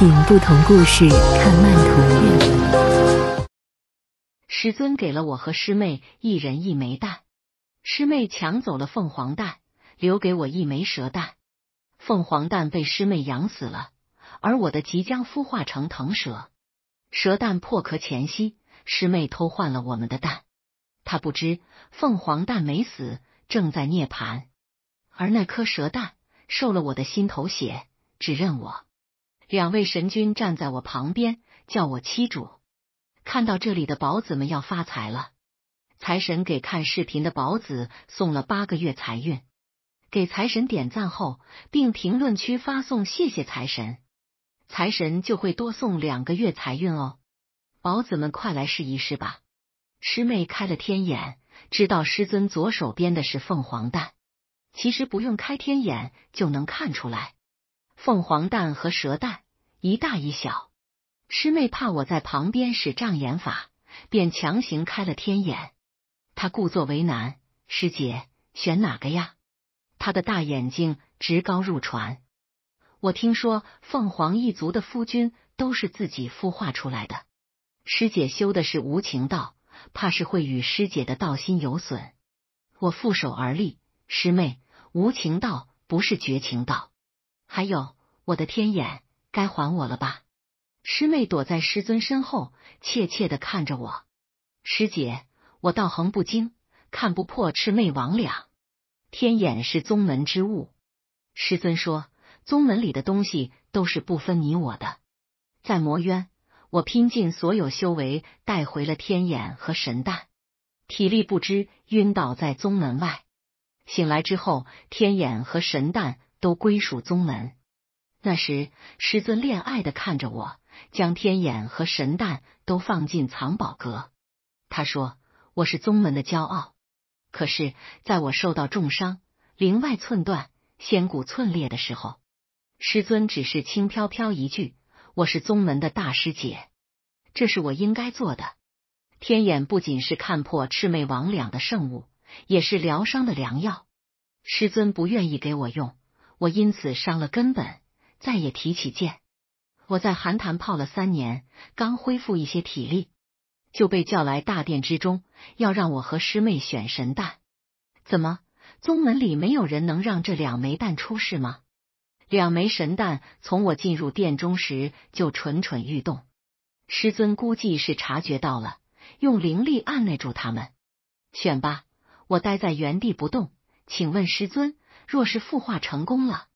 品不同故事，看曼陀院。师尊给了我和师妹一人一枚蛋，师妹抢走了凤凰蛋，留给我一枚蛇蛋。凤凰蛋被师妹养死了，而我的即将孵化成腾蛇。蛇蛋破壳前夕，师妹偷换了我们的蛋，她不知凤凰蛋没死，正在涅槃，而那颗蛇蛋受了我的心头血，只认我。两位神君站在我旁边，叫我七主。看到这里的宝子们要发财了，财神给看视频的宝子送了八个月财运。给财神点赞后，并评论区发送“谢谢财神”，财神就会多送两个月财运哦。宝子们快来试一试吧！师妹开了天眼，知道师尊左手边的是凤凰蛋，其实不用开天眼就能看出来。凤凰蛋和蛇蛋，一大一小。师妹怕我在旁边使障眼法，便强行开了天眼。她故作为难，师姐选哪个呀？她的大眼睛直高入船。我听说凤凰一族的夫君都是自己孵化出来的。师姐修的是无情道，怕是会与师姐的道心有损。我负手而立，师妹，无情道不是绝情道。还有我的天眼，该还我了吧？师妹躲在师尊身后，怯怯的看着我。师姐，我道行不精，看不破魑魅魍魉。天眼是宗门之物，师尊说，宗门里的东西都是不分你我的。在魔渊，我拼尽所有修为，带回了天眼和神蛋，体力不支，晕倒在宗门外。醒来之后，天眼和神蛋。都归属宗门。那时，师尊怜爱的看着我，将天眼和神蛋都放进藏宝阁。他说：“我是宗门的骄傲。”可是，在我受到重伤，灵外寸断，仙骨寸裂的时候，师尊只是轻飘飘一句：“我是宗门的大师姐，这是我应该做的。”天眼不仅是看破魑魅魍魉的圣物，也是疗伤的良药。师尊不愿意给我用。我因此伤了根本，再也提起剑。我在寒潭泡了三年，刚恢复一些体力，就被叫来大殿之中，要让我和师妹选神蛋。怎么，宗门里没有人能让这两枚蛋出世吗？两枚神蛋从我进入殿中时就蠢蠢欲动，师尊估计是察觉到了，用灵力按捺住他们。选吧，我待在原地不动。请问师尊。若是孵化成功了，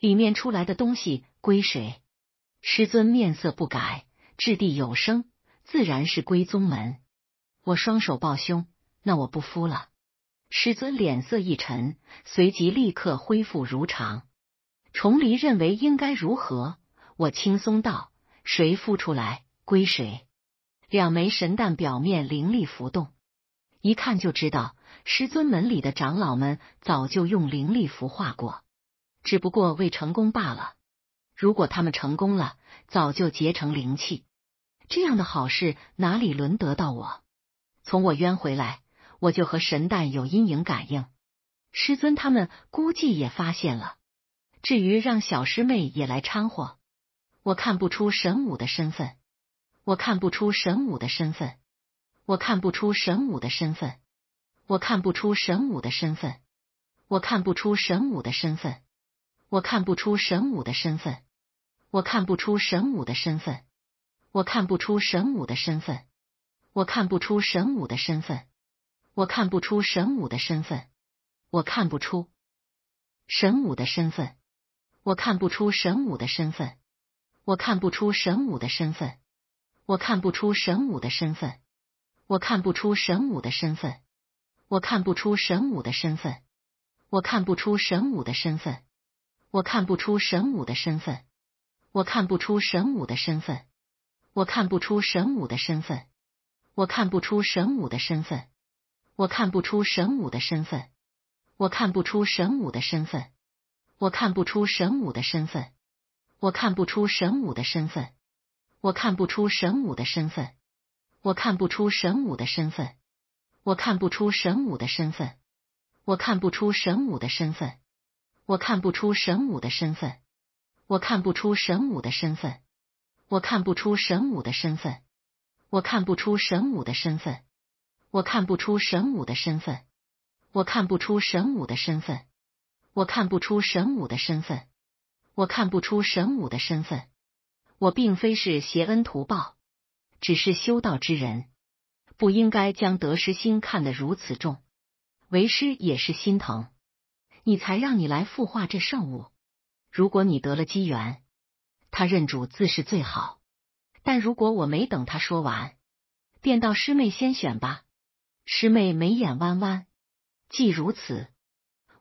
里面出来的东西归谁？师尊面色不改，掷地有声，自然是归宗门。我双手抱胸，那我不孵了。师尊脸色一沉，随即立刻恢复如常。重黎认为应该如何？我轻松道：谁孵出来归谁。两枚神蛋表面灵力浮动，一看就知道。师尊门里的长老们早就用灵力孵化过，只不过未成功罢了。如果他们成功了，早就结成灵气。这样的好事哪里轮得到我？从我冤回来，我就和神蛋有阴影感应。师尊他们估计也发现了。至于让小师妹也来掺和，我看不出神武的身份。我看不出神武的身份。我看不出神武的身份。我看不出神武的身份，我看不出神武的身份，我看不出神武的身份，我看不出神武的身份，我看不出神武的身份，我看不出神武的身份，我看不出神武的身份，我看不出神武的身份，我看不出神武的身份，我看不出神武的身份，我看不出神武的身份。我看不出神武的身份。我看不出神武的身份，我看不出神武的身份，我看不出神武的身份，我看不出神武的身份，我看不出神武的身份，我看不出神武的身份，我看不出神武的身份，我看不出神武的身份，我看不出神武的身份，我看不出神武的身份，我看不出神武的身份。我看不出神武的身份。我看不出神武的身份，我看不出神武的身份，我看不出神武的身份，我看不出神武的身份，我看不出神武的身份，我看不出神武的身份，我看不出神武的身份，我看不出神武的身份，我看不出神武的身份。我看不出神武的身份，我并非是邪恩图报，只是修道之人。不应该将得失心看得如此重，为师也是心疼你，才让你来孵化这圣物。如果你得了机缘，他认主自是最好。但如果我没等他说完，便到师妹先选吧。师妹眉眼弯弯，既如此，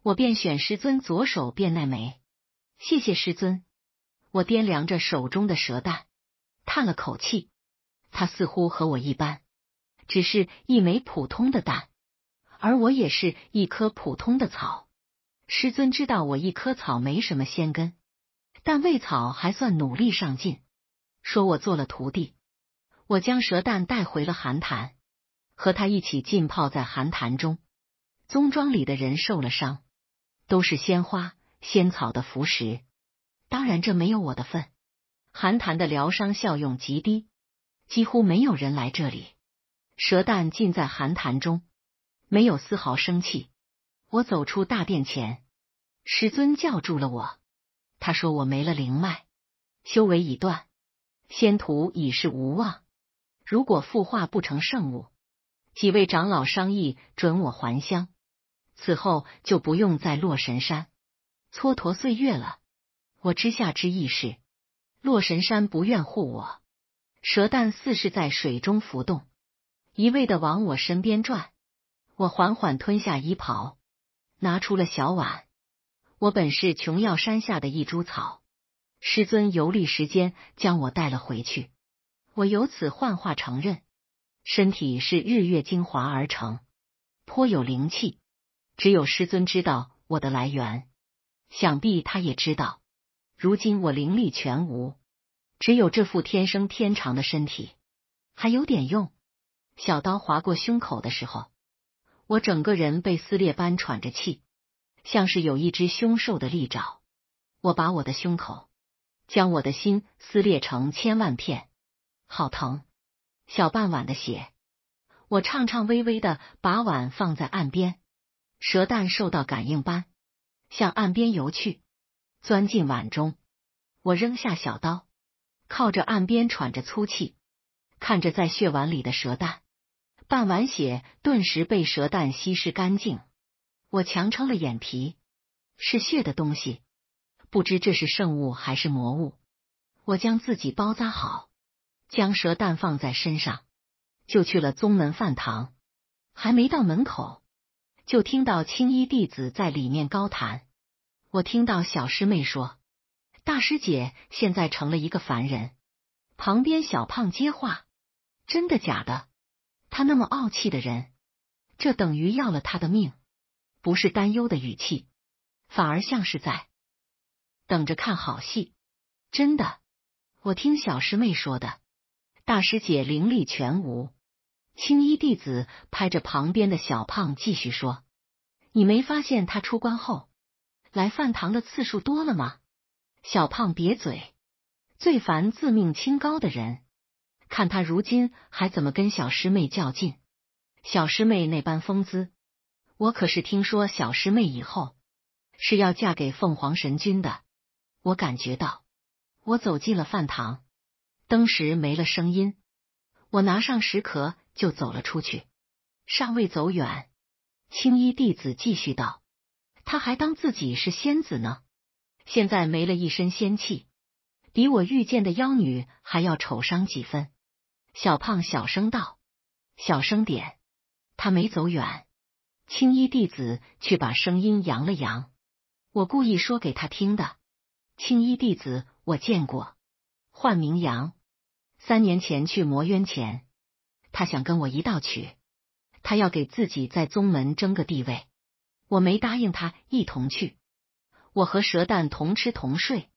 我便选师尊左手变那枚。谢谢师尊。我掂量着手中的蛇蛋，叹了口气，他似乎和我一般。只是一枚普通的蛋，而我也是一棵普通的草。师尊知道我一棵草没什么仙根，但为草还算努力上进。说我做了徒弟，我将蛇蛋带回了寒潭，和他一起浸泡在寒潭中。宗庄里的人受了伤，都是鲜花仙草的服食，当然这没有我的份。寒潭的疗伤效用极低，几乎没有人来这里。蛇蛋浸在寒潭中，没有丝毫生气。我走出大殿前，师尊叫住了我。他说：“我没了灵脉，修为已断，仙途已是无望。如果复化不成圣物，几位长老商议准我还乡。此后就不用在洛神山蹉跎岁月了。”我之下之意是，洛神山不愿护我。蛇蛋似是在水中浮动。一味的往我身边转，我缓缓吞下衣袍，拿出了小碗。我本是琼瑶山下的一株草，师尊游历时间将我带了回去，我由此幻化成人，身体是日月精华而成，颇有灵气。只有师尊知道我的来源，想必他也知道。如今我灵力全无，只有这副天生天长的身体还有点用。小刀划过胸口的时候，我整个人被撕裂般喘着气，像是有一只凶兽的利爪，我把我的胸口将我的心撕裂成千万片，好疼！小半碗的血，我颤颤巍巍的把碗放在岸边，蛇蛋受到感应般向岸边游去，钻进碗中。我扔下小刀，靠着岸边喘着粗气，看着在血碗里的蛇蛋。半碗血顿时被蛇蛋稀释干净，我强撑了眼皮，是血的东西，不知这是圣物还是魔物。我将自己包扎好，将蛇蛋放在身上，就去了宗门饭堂。还没到门口，就听到青衣弟子在里面高谈。我听到小师妹说：“大师姐现在成了一个凡人。”旁边小胖接话：“真的假的？”他那么傲气的人，这等于要了他的命。不是担忧的语气，反而像是在等着看好戏。真的，我听小师妹说的，大师姐灵力全无。青衣弟子拍着旁边的小胖，继续说：“你没发现他出关后，来饭堂的次数多了吗？”小胖瘪嘴，最烦自命清高的人。看他如今还怎么跟小师妹较劲？小师妹那般风姿，我可是听说小师妹以后是要嫁给凤凰神君的。我感觉到，我走进了饭堂，登时没了声音。我拿上石壳就走了出去，尚未走远，青衣弟子继续道：“他还当自己是仙子呢，现在没了一身仙气，比我遇见的妖女还要丑伤几分。”小胖小声道：“小声点，他没走远。”青衣弟子却把声音扬了扬：“我故意说给他听的。”青衣弟子我见过，唤名杨。三年前去魔渊前，他想跟我一道去，他要给自己在宗门争个地位。我没答应他一同去，我和蛇蛋同吃同睡，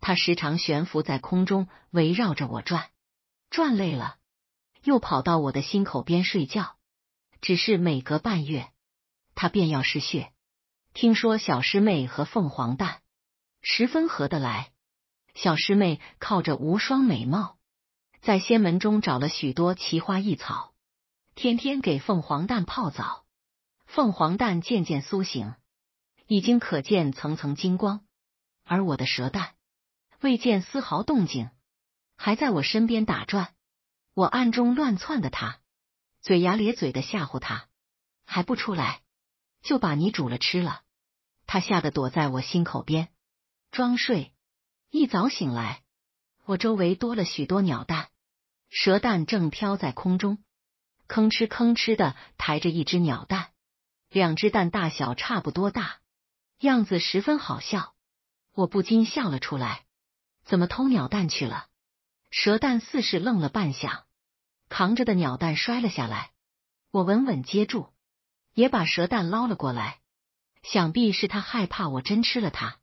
他时常悬浮在空中，围绕着我转。转累了，又跑到我的心口边睡觉。只是每隔半月，他便要失血。听说小师妹和凤凰蛋十分合得来，小师妹靠着无双美貌，在仙门中找了许多奇花异草，天天给凤凰蛋泡澡。凤凰蛋渐渐苏醒，已经可见层层金光，而我的蛇蛋未见丝毫动静。还在我身边打转，我暗中乱窜的他，嘴牙咧嘴的吓唬他，还不出来，就把你煮了吃了。他吓得躲在我心口边，装睡。一早醒来，我周围多了许多鸟蛋，蛇蛋正飘在空中，吭哧吭哧的抬着一只鸟蛋，两只蛋大小差不多大，样子十分好笑，我不禁笑了出来。怎么偷鸟蛋去了？蛇蛋似是愣了半晌，扛着的鸟蛋摔了下来，我稳稳接住，也把蛇蛋捞了过来。想必是他害怕我真吃了它，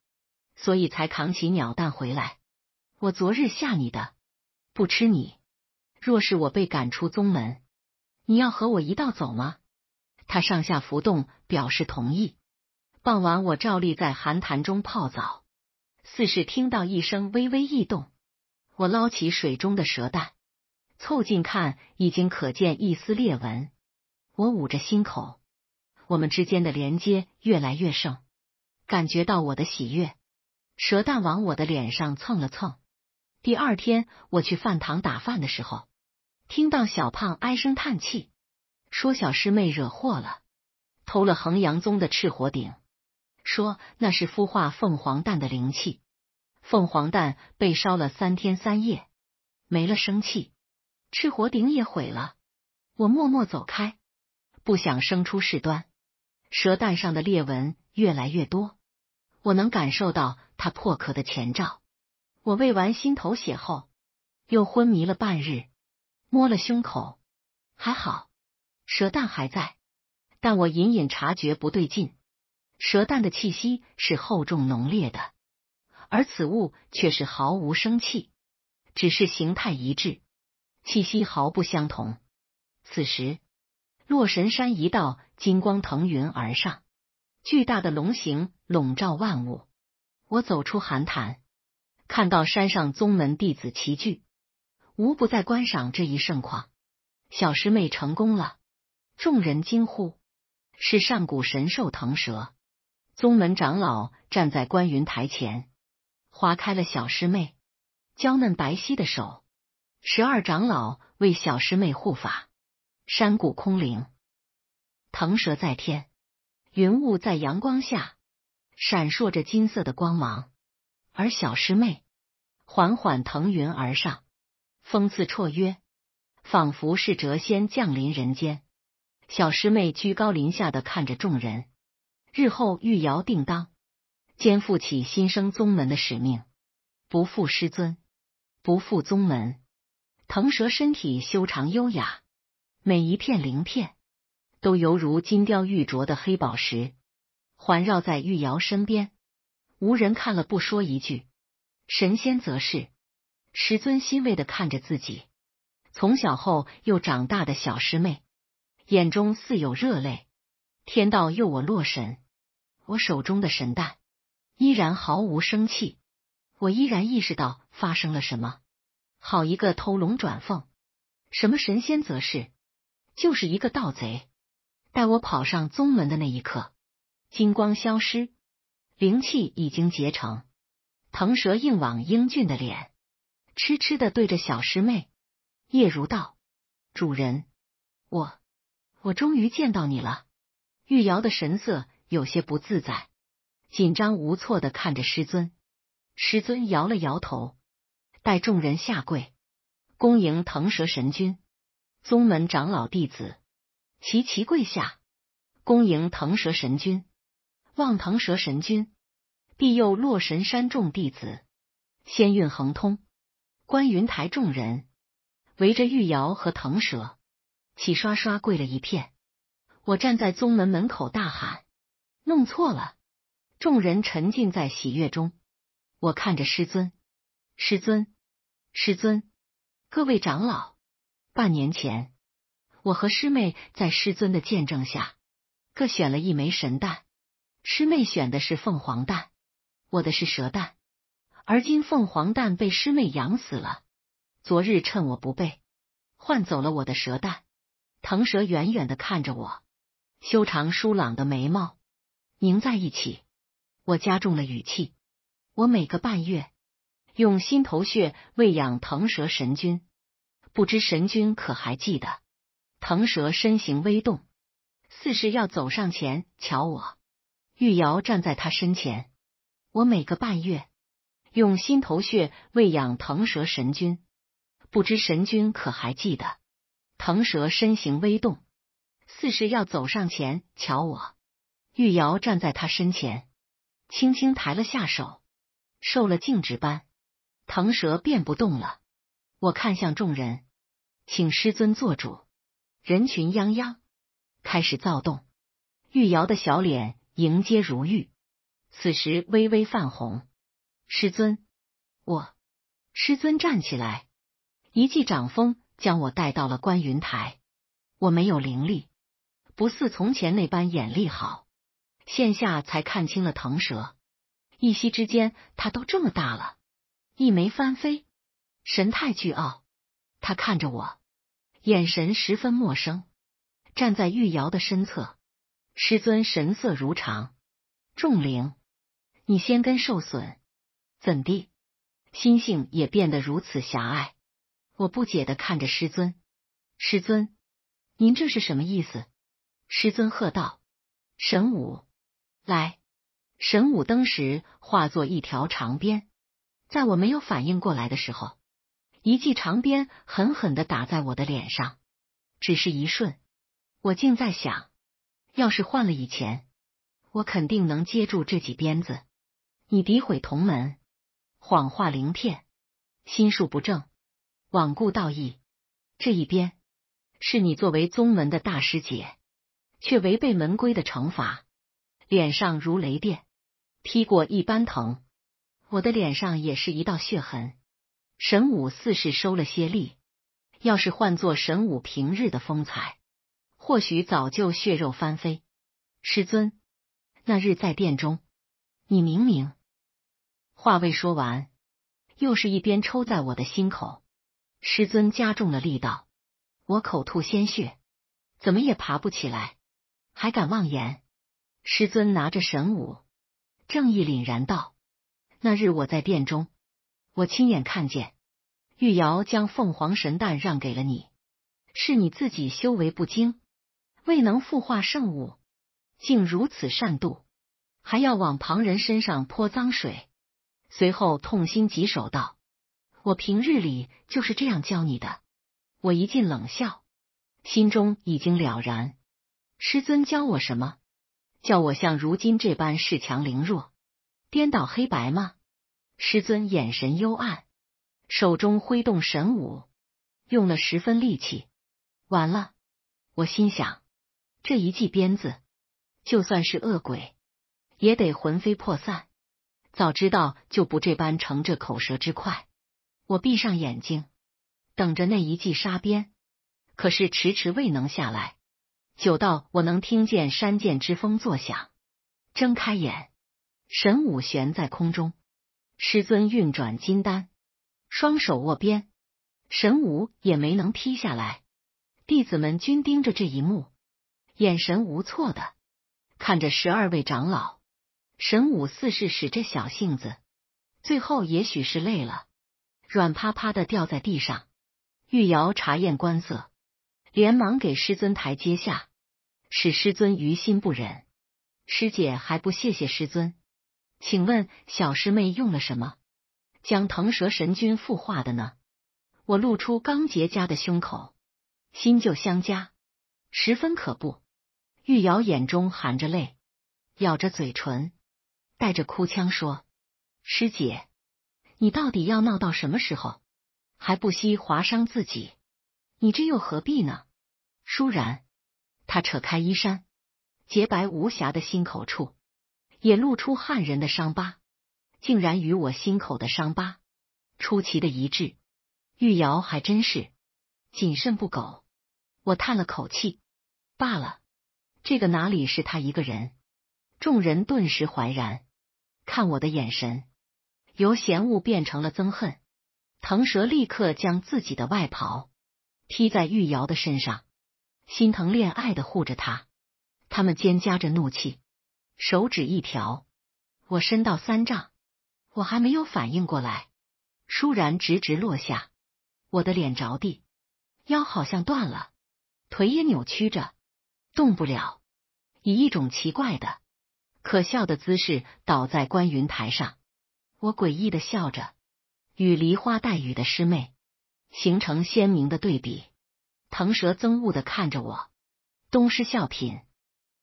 所以才扛起鸟蛋回来。我昨日吓你的，不吃你。若是我被赶出宗门，你要和我一道走吗？他上下浮动，表示同意。傍晚，我照例在寒潭中泡澡，似是听到一声微微异动。我捞起水中的蛇蛋，凑近看，已经可见一丝裂纹。我捂着心口，我们之间的连接越来越盛，感觉到我的喜悦。蛇蛋往我的脸上蹭了蹭。第二天，我去饭堂打饭的时候，听到小胖唉声叹气，说小师妹惹祸了，偷了衡阳宗的赤火鼎，说那是孵化凤凰蛋的灵气。凤凰蛋被烧了三天三夜，没了生气，赤火鼎也毁了。我默默走开，不想生出事端。蛇蛋上的裂纹越来越多，我能感受到它破壳的前兆。我喂完心头血后，又昏迷了半日，摸了胸口，还好，蛇蛋还在，但我隐隐察觉不对劲。蛇蛋的气息是厚重浓烈的。而此物却是毫无生气，只是形态一致，气息毫不相同。此时，洛神山一道金光腾云而上，巨大的龙形笼罩万物。我走出寒潭，看到山上宗门弟子齐聚，无不在观赏这一盛况。小师妹成功了，众人惊呼：“是上古神兽腾蛇！”宗门长老站在观云台前。划开了小师妹娇嫩白皙的手，十二长老为小师妹护法。山谷空灵，腾蛇在天，云雾在阳光下闪烁着金色的光芒，而小师妹缓缓腾云而上，风姿绰约，仿佛是谪仙降临人间。小师妹居高临下的看着众人，日后玉瑶定当。肩负起新生宗门的使命，不负师尊，不负宗门。腾蛇身体修长优雅，每一片鳞片都犹如金雕玉琢的黑宝石，环绕在玉瑶身边。无人看了不说一句神仙，则是师尊欣慰的看着自己从小后又长大的小师妹，眼中似有热泪。天道佑我洛神，我手中的神蛋。依然毫无生气，我依然意识到发生了什么。好一个偷龙转凤，什么神仙则是，就是一个盗贼。待我跑上宗门的那一刻，金光消失，灵气已经结成。腾蛇硬往英俊的脸痴痴的对着小师妹叶如道：“主人，我我终于见到你了。”玉瑶的神色有些不自在。紧张无措的看着师尊，师尊摇了摇头，待众人下跪，恭迎腾蛇神君。宗门长老弟子齐齐跪下，恭迎腾蛇神君。望腾蛇神君庇佑洛神山众弟子，仙运亨通。观云台众人围着玉瑶和腾蛇，齐刷刷跪了一片。我站在宗门门口大喊：“弄错了！”众人沉浸在喜悦中，我看着师尊，师尊，师尊，各位长老。半年前，我和师妹在师尊的见证下，各选了一枚神蛋。师妹选的是凤凰蛋，我的是蛇蛋。而今凤凰蛋被师妹养死了，昨日趁我不备，换走了我的蛇蛋。腾蛇远远的看着我，修长舒朗的眉毛拧在一起。我加重了语气，我每个半月用心头血喂养腾蛇神君，不知神君可还记得？腾蛇身形微动，似是要走上前瞧我。玉瑶站在他身前，我每个半月用心头血喂养腾蛇神君，不知神君可还记得？腾蛇身形微动，似是要走上前瞧我。玉瑶站在他身前。轻轻抬了下手，受了静止般，腾蛇便不动了。我看向众人，请师尊做主。人群泱泱，开始躁动。玉瑶的小脸迎接如玉，此时微微泛红。师尊，我师尊站起来，一记掌风将我带到了观云台。我没有灵力，不似从前那般眼力好。线下才看清了腾蛇，一息之间他都这么大了，一眉翻飞，神态倨傲。他看着我，眼神十分陌生。站在玉瑶的身侧，师尊神色如常。仲灵，你仙根受损，怎地？心性也变得如此狭隘？我不解的看着师尊，师尊，您这是什么意思？师尊喝道：“神武。”来，神武灯时化作一条长鞭，在我没有反应过来的时候，一记长鞭狠狠的打在我的脸上。只是一瞬，我竟在想，要是换了以前，我肯定能接住这几鞭子。你诋毁同门，谎话灵骗，心术不正，罔顾道义。这一鞭，是你作为宗门的大师姐，却违背门规的惩罚。脸上如雷电劈过一般疼，我的脸上也是一道血痕。神武似是收了些力，要是换做神武平日的风采，或许早就血肉翻飞。师尊，那日在殿中，你明明话未说完，又是一鞭抽在我的心口。师尊加重了力道，我口吐鲜血，怎么也爬不起来，还敢妄言？师尊拿着神武，正义凛然道：“那日我在殿中，我亲眼看见玉瑶将凤凰神蛋让给了你，是你自己修为不精，未能孵化圣物，竟如此善妒，还要往旁人身上泼脏水。”随后痛心疾首道：“我平日里就是这样教你的。”我一进冷笑，心中已经了然。师尊教我什么？叫我像如今这般恃强凌弱、颠倒黑白吗？师尊眼神幽暗，手中挥动神武，用了十分力气。完了，我心想，这一记鞭子，就算是恶鬼，也得魂飞魄散。早知道就不这般逞这口舌之快。我闭上眼睛，等着那一记沙鞭，可是迟迟未能下来。久到我能听见山涧之风作响，睁开眼，神武悬在空中，师尊运转金丹，双手握鞭，神武也没能劈下来。弟子们均盯着这一幕，眼神无措的看着十二位长老，神武似是使着小性子，最后也许是累了，软趴趴的掉在地上。玉瑶察言观色。连忙给师尊台阶下，使师尊于心不忍。师姐还不谢谢师尊？请问小师妹用了什么将腾蛇神君复化的呢？我露出刚结痂的胸口，心就相加，十分可怖。玉瑶眼中含着泪，咬着嘴唇，带着哭腔说：“师姐，你到底要闹到什么时候？还不惜划伤自己？”你这又何必呢？倏然，他扯开衣衫，洁白无瑕的心口处也露出汉人的伤疤，竟然与我心口的伤疤出奇的一致。玉瑶还真是谨慎不苟。我叹了口气，罢了，这个哪里是他一个人？众人顿时怀然，看我的眼神由嫌恶变成了憎恨。腾蛇立刻将自己的外袍。踢在玉瑶的身上，心疼恋爱的护着她。他们肩夹着怒气，手指一挑，我伸到三丈，我还没有反应过来，倏然直直落下，我的脸着地，腰好像断了，腿也扭曲着，动不了，以一种奇怪的、可笑的姿势倒在观云台上，我诡异的笑着，与梨花带雨的师妹。形成鲜明的对比。腾蛇憎恶的看着我，东施效颦。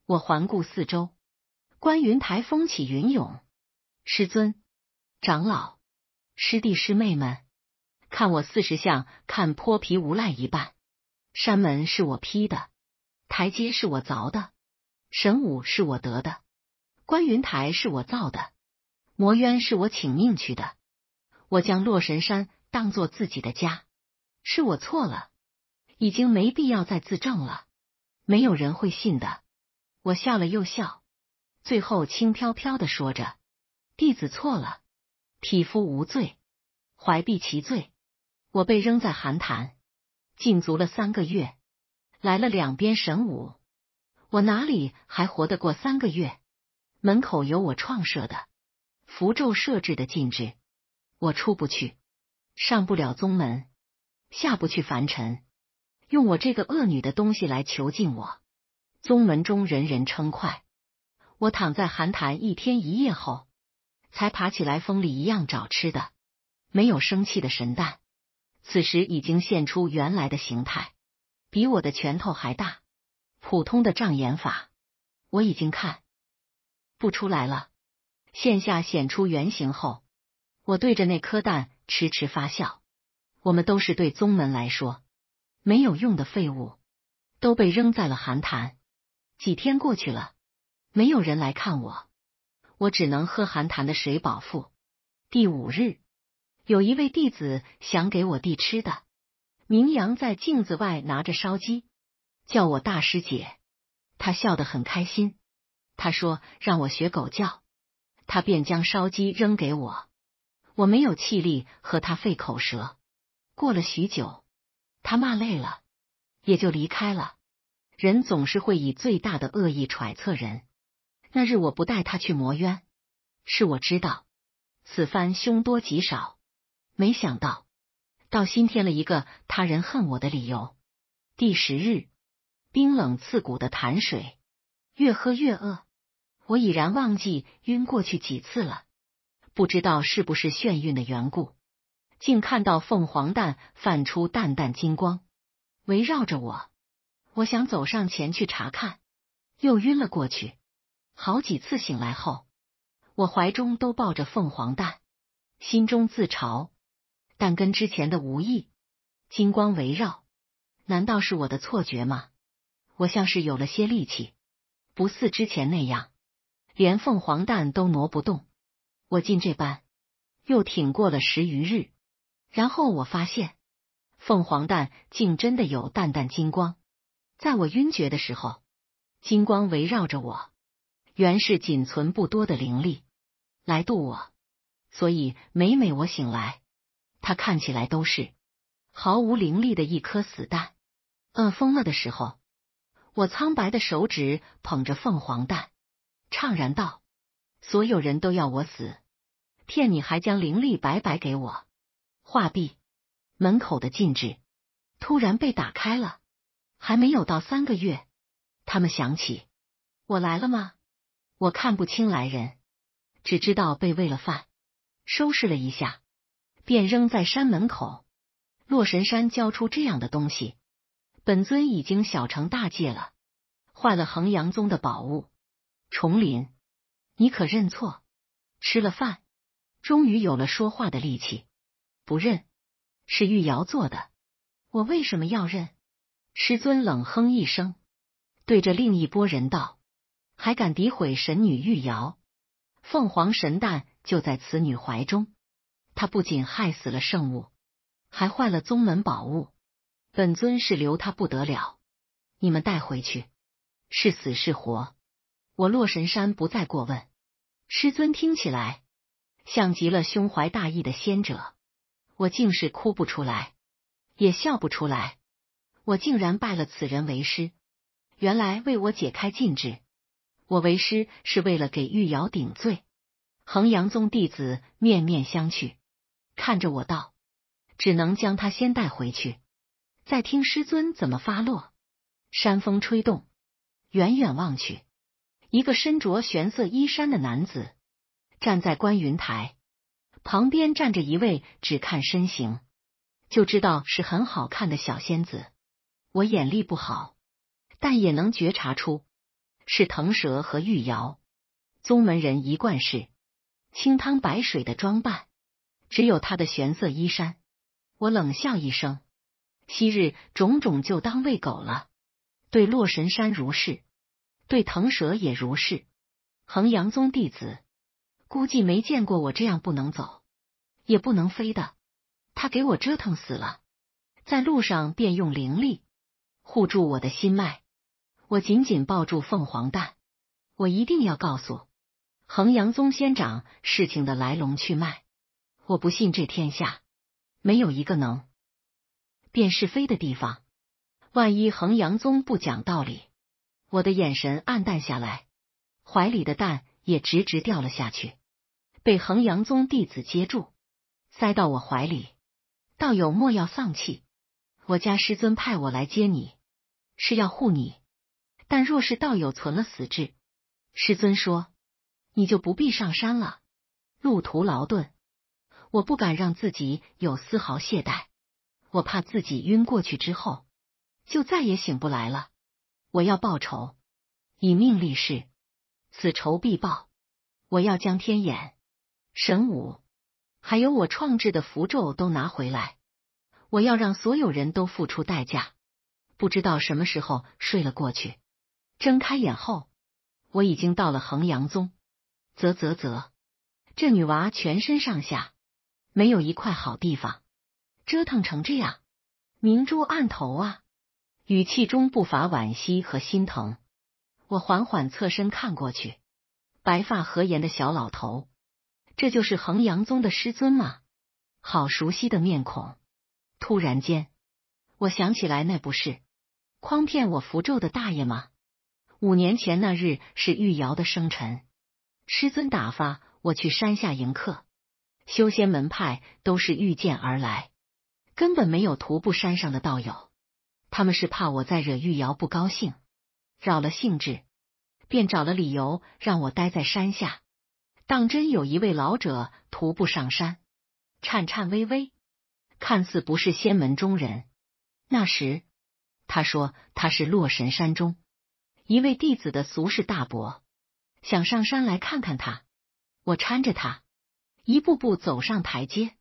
我环顾四周，观云台风起云涌。师尊、长老、师弟师妹们，看我四十像看泼皮无赖一般。山门是我劈的，台阶是我凿的，神武是我得的，观云台是我造的，魔渊是我请命去的。我将洛神山当做自己的家。是我错了，已经没必要再自证了，没有人会信的。我笑了又笑，最后轻飘飘的说着：“弟子错了，匹夫无罪，怀璧其罪。”我被扔在寒潭，禁足了三个月。来了两边神武，我哪里还活得过三个月？门口有我创设的符咒设置的禁制，我出不去，上不了宗门。下不去凡尘，用我这个恶女的东西来囚禁我。宗门中人人称快。我躺在寒潭一天一夜后，才爬起来，风里一样找吃的。没有生气的神蛋，此时已经现出原来的形态，比我的拳头还大。普通的障眼法，我已经看不出来了。现下显出原形后，我对着那颗蛋痴痴发笑。我们都是对宗门来说没有用的废物，都被扔在了寒潭。几天过去了，没有人来看我，我只能喝寒潭的水饱腹。第五日，有一位弟子想给我递吃的，明阳在镜子外拿着烧鸡，叫我大师姐，他笑得很开心。他说让我学狗叫，他便将烧鸡扔给我，我没有气力和他费口舌。过了许久，他骂累了，也就离开了。人总是会以最大的恶意揣测人。那日我不带他去魔渊，是我知道此番凶多吉少。没想到，倒新添了一个他人恨我的理由。第十日，冰冷刺骨的潭水，越喝越饿。我已然忘记晕过去几次了，不知道是不是眩晕的缘故。竟看到凤凰蛋泛出淡淡金光，围绕着我。我想走上前去查看，又晕了过去。好几次醒来后，我怀中都抱着凤凰蛋，心中自嘲，但跟之前的无异。金光围绕，难道是我的错觉吗？我像是有了些力气，不似之前那样连凤凰蛋都挪不动。我竟这般，又挺过了十余日。然后我发现，凤凰蛋竟真的有淡淡金光。在我晕厥的时候，金光围绕着我，原是仅存不多的灵力来渡我。所以每每我醒来，它看起来都是毫无灵力的一颗死蛋。饿疯了的时候，我苍白的手指捧着凤凰蛋，怅然道：“所有人都要我死，骗你还将灵力白白给我。”画壁，门口的禁制突然被打开了。还没有到三个月，他们想起我来了吗？我看不清来人，只知道被喂了饭，收拾了一下，便扔在山门口。洛神山交出这样的东西，本尊已经小成大戒了，坏了衡阳宗的宝物。重林，你可认错？吃了饭，终于有了说话的力气。不认是玉瑶做的，我为什么要认？师尊冷哼一声，对着另一波人道：“还敢诋毁神女玉瑶？凤凰神蛋就在此女怀中，她不仅害死了圣物，还坏了宗门宝物，本尊是留她不得了。你们带回去，是死是活，我洛神山不再过问。”师尊听起来像极了胸怀大义的仙者。我竟是哭不出来，也笑不出来。我竟然拜了此人为师，原来为我解开禁制。我为师是为了给玉瑶顶罪。衡阳宗弟子面面相觑，看着我道：“只能将他先带回去，再听师尊怎么发落。”山风吹动，远远望去，一个身着玄色衣衫的男子站在观云台。旁边站着一位只看身形就知道是很好看的小仙子，我眼力不好，但也能觉察出是腾蛇和玉瑶。宗门人一贯是清汤白水的装扮，只有他的玄色衣衫。我冷笑一声，昔日种种就当喂狗了。对洛神山如是，对腾蛇也如是。衡阳宗弟子。估计没见过我这样不能走也不能飞的，他给我折腾死了。在路上便用灵力护住我的心脉，我紧紧抱住凤凰蛋，我一定要告诉衡阳宗仙长事情的来龙去脉。我不信这天下没有一个能辨是非的地方，万一衡阳宗不讲道理，我的眼神暗淡下来，怀里的蛋也直直掉了下去。被衡阳宗弟子接住，塞到我怀里。道友莫要丧气，我家师尊派我来接你，是要护你。但若是道友存了死志，师尊说你就不必上山了。路途劳顿，我不敢让自己有丝毫懈怠。我怕自己晕过去之后就再也醒不来了。我要报仇，以命立誓，此仇必报。我要将天眼。神武，还有我创制的符咒都拿回来，我要让所有人都付出代价。不知道什么时候睡了过去，睁开眼后，我已经到了衡阳宗。啧啧啧，这女娃全身上下没有一块好地方，折腾成这样，明珠暗投啊，语气中不乏惋惜和心疼。我缓缓侧身看过去，白发和颜的小老头。这就是衡阳宗的师尊吗？好熟悉的面孔！突然间，我想起来，那不是诓骗我符咒的大爷吗？五年前那日是玉瑶的生辰，师尊打发我去山下迎客。修仙门派都是御剑而来，根本没有徒步山上的道友。他们是怕我再惹玉瑶不高兴，扰了兴致，便找了理由让我待在山下。当真有一位老者徒步上山，颤颤巍巍，看似不是仙门中人。那时他说他是洛神山中一位弟子的俗世大伯，想上山来看看他。我搀着他一步步走上台阶，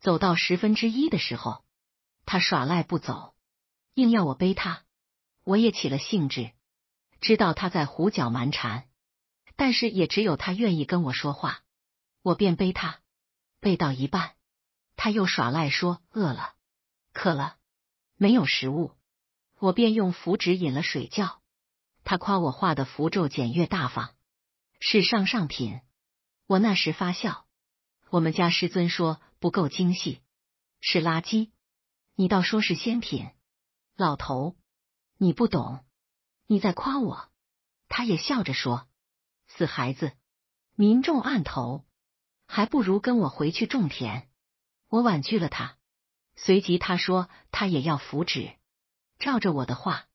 走到十分之一的时候，他耍赖不走，硬要我背他。我也起了兴致，知道他在胡搅蛮缠。但是也只有他愿意跟我说话，我便背他，背到一半，他又耍赖说饿了、渴了，没有食物，我便用符纸引了水窖。他。夸我画的符咒简约大方，是上上品。我那时发笑，我们家师尊说不够精细，是垃圾。你倒说是仙品，老头，你不懂，你在夸我。他也笑着说。死孩子，民众案头还不如跟我回去种田。我婉拒了他，随即他说他也要符纸，照着我的话，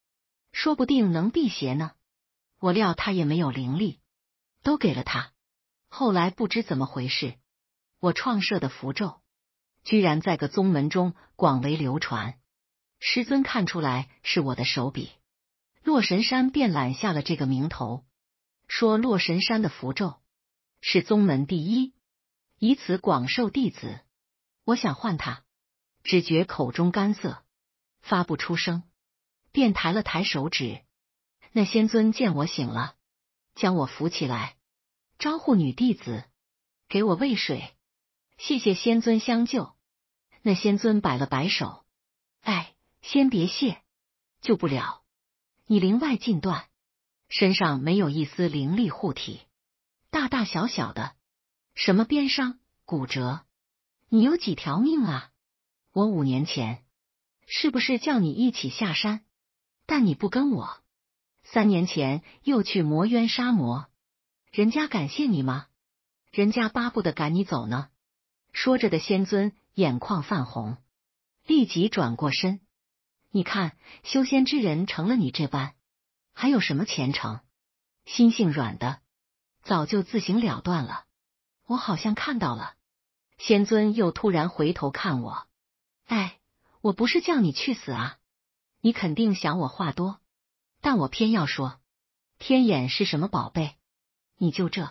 说不定能辟邪呢。我料他也没有灵力，都给了他。后来不知怎么回事，我创设的符咒居然在个宗门中广为流传，师尊看出来是我的手笔，洛神山便揽下了这个名头。说洛神山的符咒是宗门第一，以此广受弟子。我想唤他，只觉口中干涩，发不出声，便抬了抬手指。那仙尊见我醒了，将我扶起来，招呼女弟子给我喂水。谢谢仙尊相救。那仙尊摆了摆手，哎，先别谢，救不了你，灵外尽断。身上没有一丝灵力护体，大大小小的什么鞭伤骨折，你有几条命啊？我五年前是不是叫你一起下山，但你不跟我，三年前又去魔渊杀魔，人家感谢你吗？人家巴不得赶你走呢。说着的仙尊眼眶泛红，立即转过身，你看修仙之人成了你这般。还有什么前程？心性软的，早就自行了断了。我好像看到了，仙尊又突然回头看我。哎，我不是叫你去死啊！你肯定想我话多，但我偏要说。天眼是什么宝贝？你就这？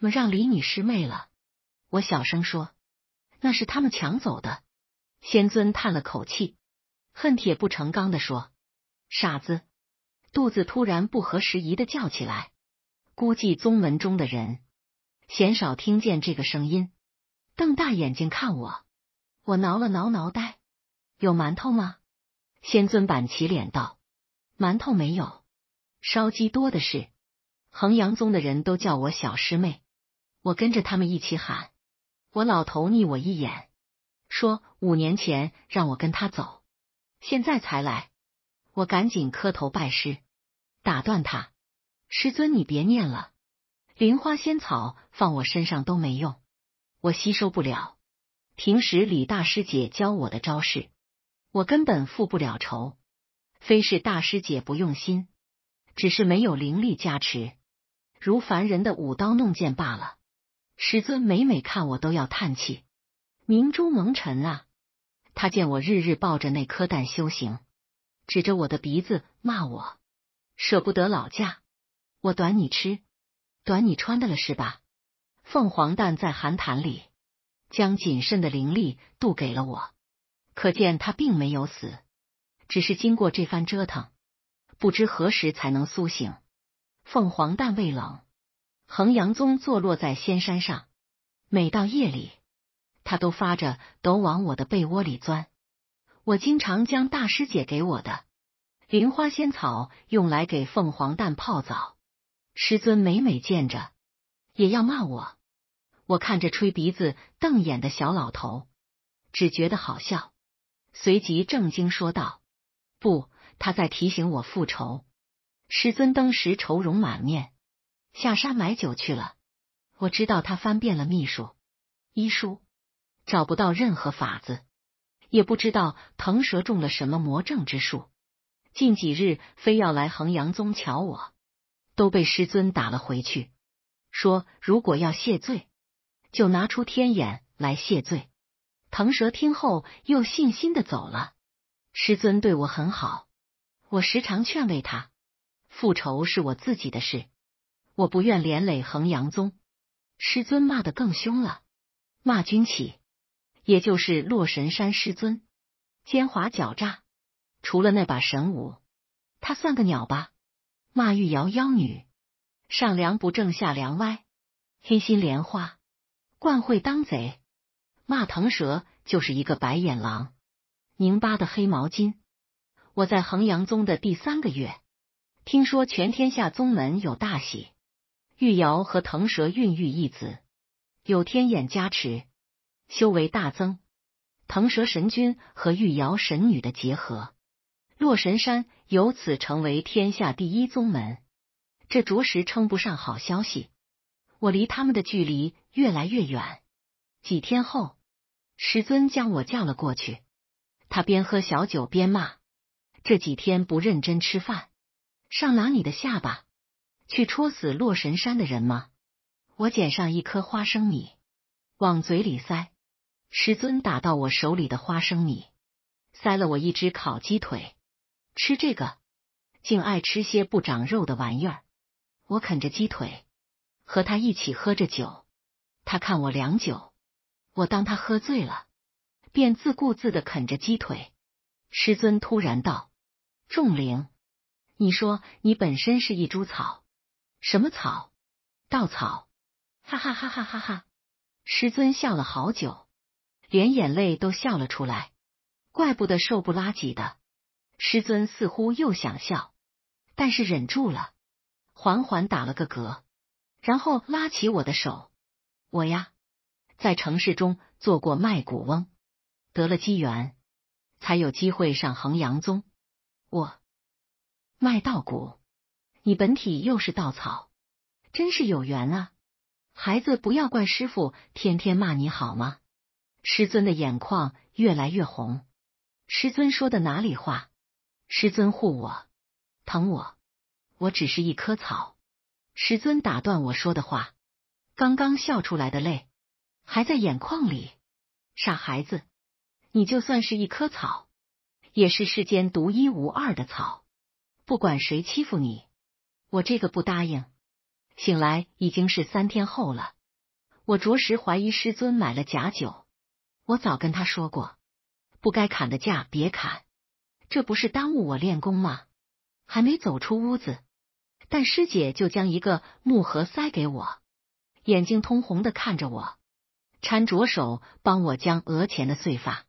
么让李女师妹了。我小声说，那是他们抢走的。仙尊叹了口气，恨铁不成钢的说：“傻子。”肚子突然不合时宜的叫起来，估计宗门中的人鲜少听见这个声音，瞪大眼睛看我。我挠了挠脑袋，有馒头吗？仙尊板起脸道：“馒头没有，烧鸡多的是。”衡阳宗的人都叫我小师妹，我跟着他们一起喊。我老头睨我一眼，说：“五年前让我跟他走，现在才来。”我赶紧磕头拜师。打断他，师尊，你别念了。灵花仙草放我身上都没用，我吸收不了。平时李大师姐教我的招式，我根本复不了仇。非是大师姐不用心，只是没有灵力加持，如凡人的舞刀弄剑罢了。师尊每每看我都要叹气，明珠蒙尘啊！他见我日日抱着那颗蛋修行，指着我的鼻子骂我。舍不得老家，我短你吃，短你穿的了是吧？凤凰蛋在寒潭里，将谨慎的灵力渡给了我，可见他并没有死，只是经过这番折腾，不知何时才能苏醒。凤凰蛋未冷，衡阳宗坐落在仙山上，每到夜里，他都发着抖往我的被窝里钻。我经常将大师姐给我的。灵花仙草用来给凤凰蛋泡澡，师尊每每见着也要骂我。我看着吹鼻子瞪眼的小老头，只觉得好笑，随即正经说道：“不，他在提醒我复仇。”师尊当时愁容满面，下山买酒去了。我知道他翻遍了秘书医书，找不到任何法子，也不知道腾蛇中了什么魔症之术。近几日非要来衡阳宗瞧我，都被师尊打了回去。说如果要谢罪，就拿出天眼来谢罪。腾蛇听后又信心的走了。师尊对我很好，我时常劝慰他，复仇是我自己的事，我不愿连累衡阳宗。师尊骂得更凶了，骂君启，也就是洛神山师尊，奸猾狡诈。除了那把神武，他算个鸟吧？骂玉瑶妖女，上梁不正下梁歪，黑心莲花惯会当贼。骂腾蛇就是一个白眼狼，拧巴的黑毛巾。我在衡阳宗的第三个月，听说全天下宗门有大喜，玉瑶和腾蛇孕育一子，有天眼加持，修为大增。腾蛇神君和玉瑶神女的结合。洛神山由此成为天下第一宗门，这着实称不上好消息。我离他们的距离越来越远。几天后，师尊将我叫了过去，他边喝小酒边骂：“这几天不认真吃饭，上拿你的下巴去戳死洛神山的人吗？”我捡上一颗花生米往嘴里塞，师尊打到我手里的花生米，塞了我一只烤鸡腿。吃这个，竟爱吃些不长肉的玩意儿。我啃着鸡腿，和他一起喝着酒。他看我良久，我当他喝醉了，便自顾自的啃着鸡腿。师尊突然道：“仲灵，你说你本身是一株草，什么草？稻草？”哈哈哈哈哈哈！师尊笑了好久，连眼泪都笑了出来。怪不得瘦不拉几的。师尊似乎又想笑，但是忍住了，缓缓打了个嗝，然后拉起我的手。我呀，在城市中做过卖古翁，得了机缘，才有机会上衡阳宗。我卖稻谷，你本体又是稻草，真是有缘啊！孩子，不要怪师傅天天骂你，好吗？师尊的眼眶越来越红。师尊说的哪里话？师尊护我，疼我，我只是一棵草。师尊打断我说的话，刚刚笑出来的泪还在眼眶里。傻孩子，你就算是一棵草，也是世间独一无二的草。不管谁欺负你，我这个不答应。醒来已经是三天后了，我着实怀疑师尊买了假酒。我早跟他说过，不该砍的价别砍。这不是耽误我练功吗？还没走出屋子，但师姐就将一个木盒塞给我，眼睛通红的看着我，搀着手帮我将额前的碎发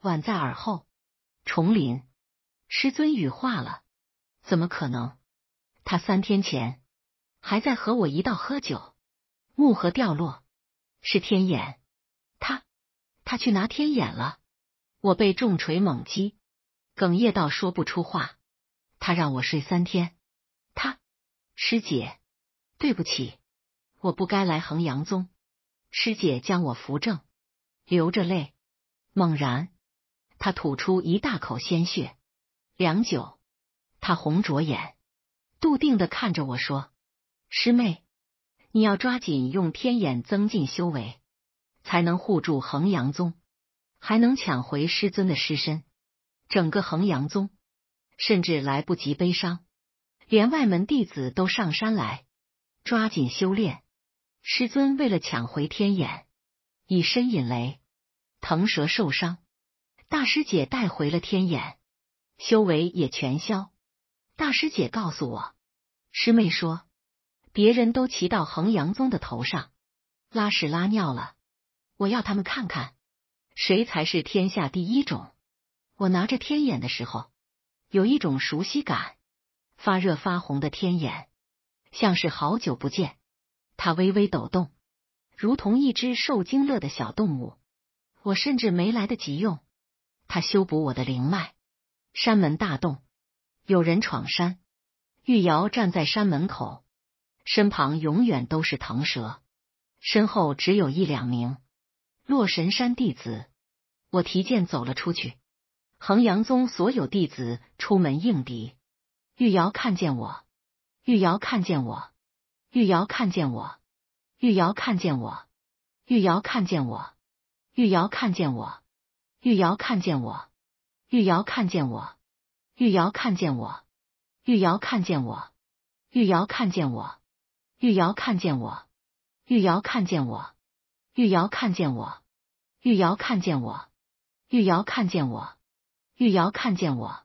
挽在耳后。重林师尊羽化了？怎么可能？他三天前还在和我一道喝酒。木盒掉落，是天眼。他他去拿天眼了。我被重锤猛击。哽咽到说不出话，他让我睡三天。他师姐，对不起，我不该来衡阳宗。师姐将我扶正，流着泪，猛然，他吐出一大口鲜血。良久，他红着眼，笃定的看着我说：“师妹，你要抓紧用天眼增进修为，才能护住衡阳宗，还能抢回师尊的尸身。”整个衡阳宗甚至来不及悲伤，连外门弟子都上山来抓紧修炼。师尊为了抢回天眼，以身引雷，腾蛇受伤，大师姐带回了天眼，修为也全消。大师姐告诉我，师妹说，别人都骑到衡阳宗的头上拉屎拉尿了，我要他们看看谁才是天下第一种。我拿着天眼的时候，有一种熟悉感。发热发红的天眼，像是好久不见。它微微抖动，如同一只受惊了的小动物。我甚至没来得及用它修补我的灵脉。山门大洞，有人闯山。玉瑶站在山门口，身旁永远都是腾蛇，身后只有一两名洛神山弟子。我提剑走了出去。衡阳宗所有弟子出门应敌。玉瑶看见我，玉瑶看见我，玉瑶看见我，玉瑶看见我，玉瑶看见我，玉瑶看见我，玉瑶看见我，玉瑶看见我，玉瑶看见我，玉瑶看见我，玉瑶看见我，玉瑶看见我，玉瑶看见我，玉瑶看见我，玉瑶看见我，玉瑶看见我。玉瑶看见我，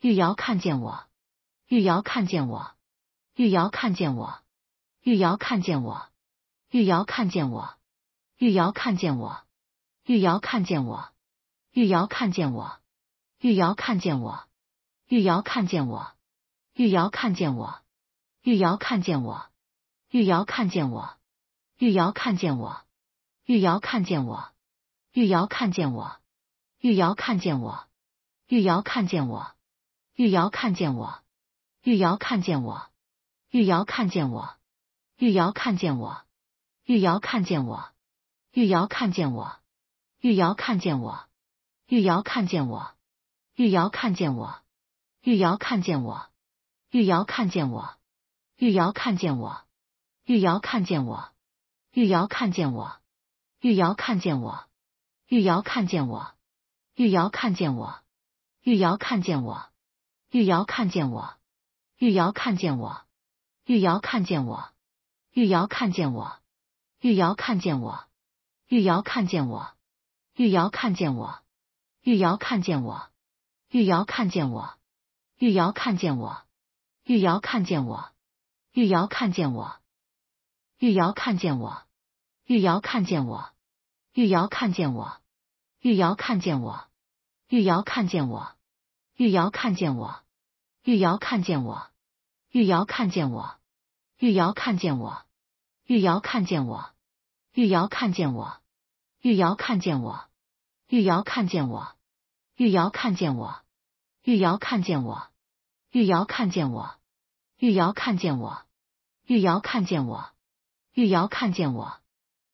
玉瑶看见我，玉瑶看见我，玉瑶看见我，玉瑶看见我，玉瑶看见我，玉瑶看见我，玉瑶看见我，玉瑶看见我，玉瑶看见我，玉瑶看见我，玉瑶看见我，玉瑶看见我，玉瑶看见我，玉瑶看见我，玉瑶看见我，玉瑶看见我，玉瑶看见我。玉瑶看见我，玉瑶看见我，玉瑶看见我，玉瑶看见我，玉瑶看见我，玉瑶看见我，玉瑶看见我，玉瑶看见我，玉瑶看见我，玉瑶看见我，玉瑶看见我，玉瑶看见我，玉瑶看见我，玉瑶看见我，玉瑶看见我，玉瑶看见我，玉瑶看见我，玉瑶看见我。玉瑶看见我，玉瑶看见我，玉瑶看见我，玉瑶看见我，玉瑶看见我，玉瑶看见我，玉瑶看见我，玉瑶看见我，玉瑶看见我，玉瑶看见我，玉瑶看见我，玉瑶看见我，玉瑶看见我，玉瑶看见我，玉瑶看见我，玉瑶看见我。玉瑶看见我玉瑶看见我，玉瑶看见我，玉瑶看见我，玉瑶看见我，玉瑶看见我，玉瑶看见我，玉瑶看见我，玉瑶看见我，玉瑶看见我，玉瑶看见我，玉瑶看见我，玉瑶看见我，玉瑶看见我，玉瑶看见我，玉瑶看见我，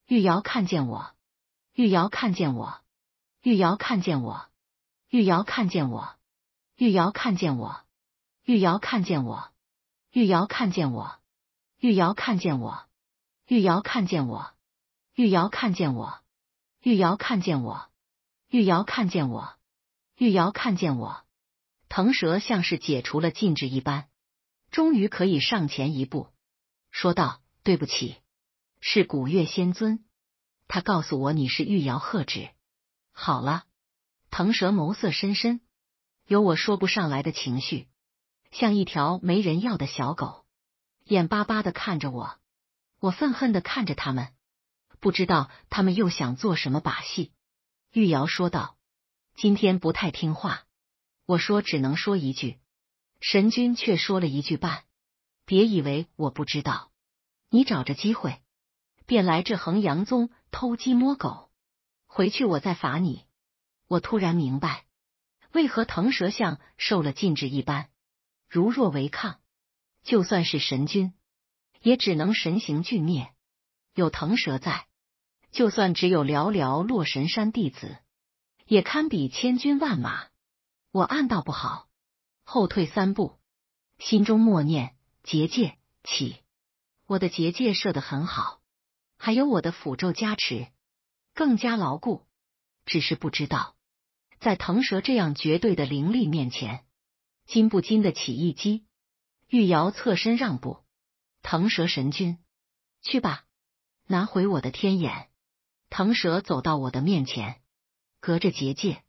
玉瑶看见我，玉瑶看见我，玉瑶看见我。玉瑶看见我，玉瑶看见我，玉瑶看见我，玉瑶看见我，玉瑶看见我，玉瑶看见我，玉瑶看见我，玉瑶看见我，玉瑶看见我。玉瑶看见我。腾蛇像是解除了禁制一般，终于可以上前一步，说道：“对不起，是古月仙尊，他告诉我你是玉瑶。”喝止，好了。腾蛇眸色深深，有我说不上来的情绪，像一条没人要的小狗，眼巴巴的看着我。我愤恨的看着他们，不知道他们又想做什么把戏。玉瑶说道：“今天不太听话。”我说：“只能说一句。”神君却说了一句半：“别以为我不知道，你找着机会便来这衡阳宗偷鸡摸狗，回去我再罚你。”我突然明白，为何腾蛇像受了禁制一般，如若违抗，就算是神君，也只能神形俱灭。有腾蛇在，就算只有寥寥洛神山弟子，也堪比千军万马。我暗道不好，后退三步，心中默念结界起。我的结界设的很好，还有我的符咒加持，更加牢固。只是不知道。在腾蛇这样绝对的灵力面前，经不经得起一击？玉瑶侧身让步，腾蛇神君，去吧，拿回我的天眼。腾蛇走到我的面前，隔着结界，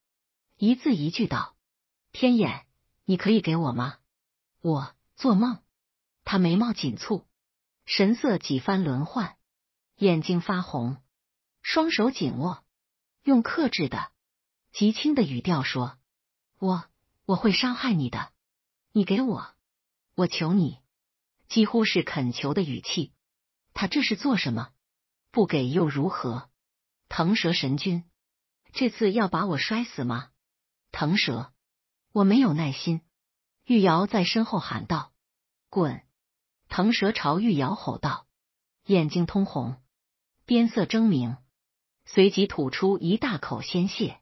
一字一句道：“天眼，你可以给我吗？”我做梦。他眉毛紧蹙，神色几番轮换，眼睛发红，双手紧握，用克制的。极轻的语调说：“我我会伤害你的，你给我，我求你，几乎是恳求的语气。”他这是做什么？不给又如何？腾蛇神君，这次要把我摔死吗？腾蛇，我没有耐心。”玉瑶在身后喊道。“滚！”腾蛇朝玉瑶吼道，眼睛通红，边色狰狞，随即吐出一大口鲜血。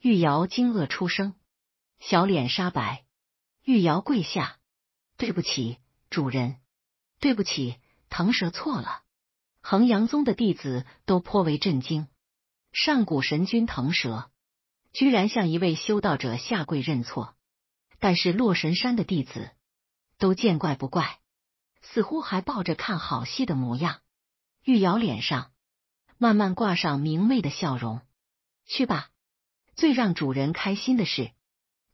玉瑶惊愕出声，小脸煞白。玉瑶跪下：“对不起，主人，对不起，腾蛇错了。”衡阳宗的弟子都颇为震惊，上古神君腾蛇居然向一位修道者下跪认错。但是洛神山的弟子都见怪不怪，似乎还抱着看好戏的模样。玉瑶脸上慢慢挂上明媚的笑容：“去吧。”最让主人开心的是，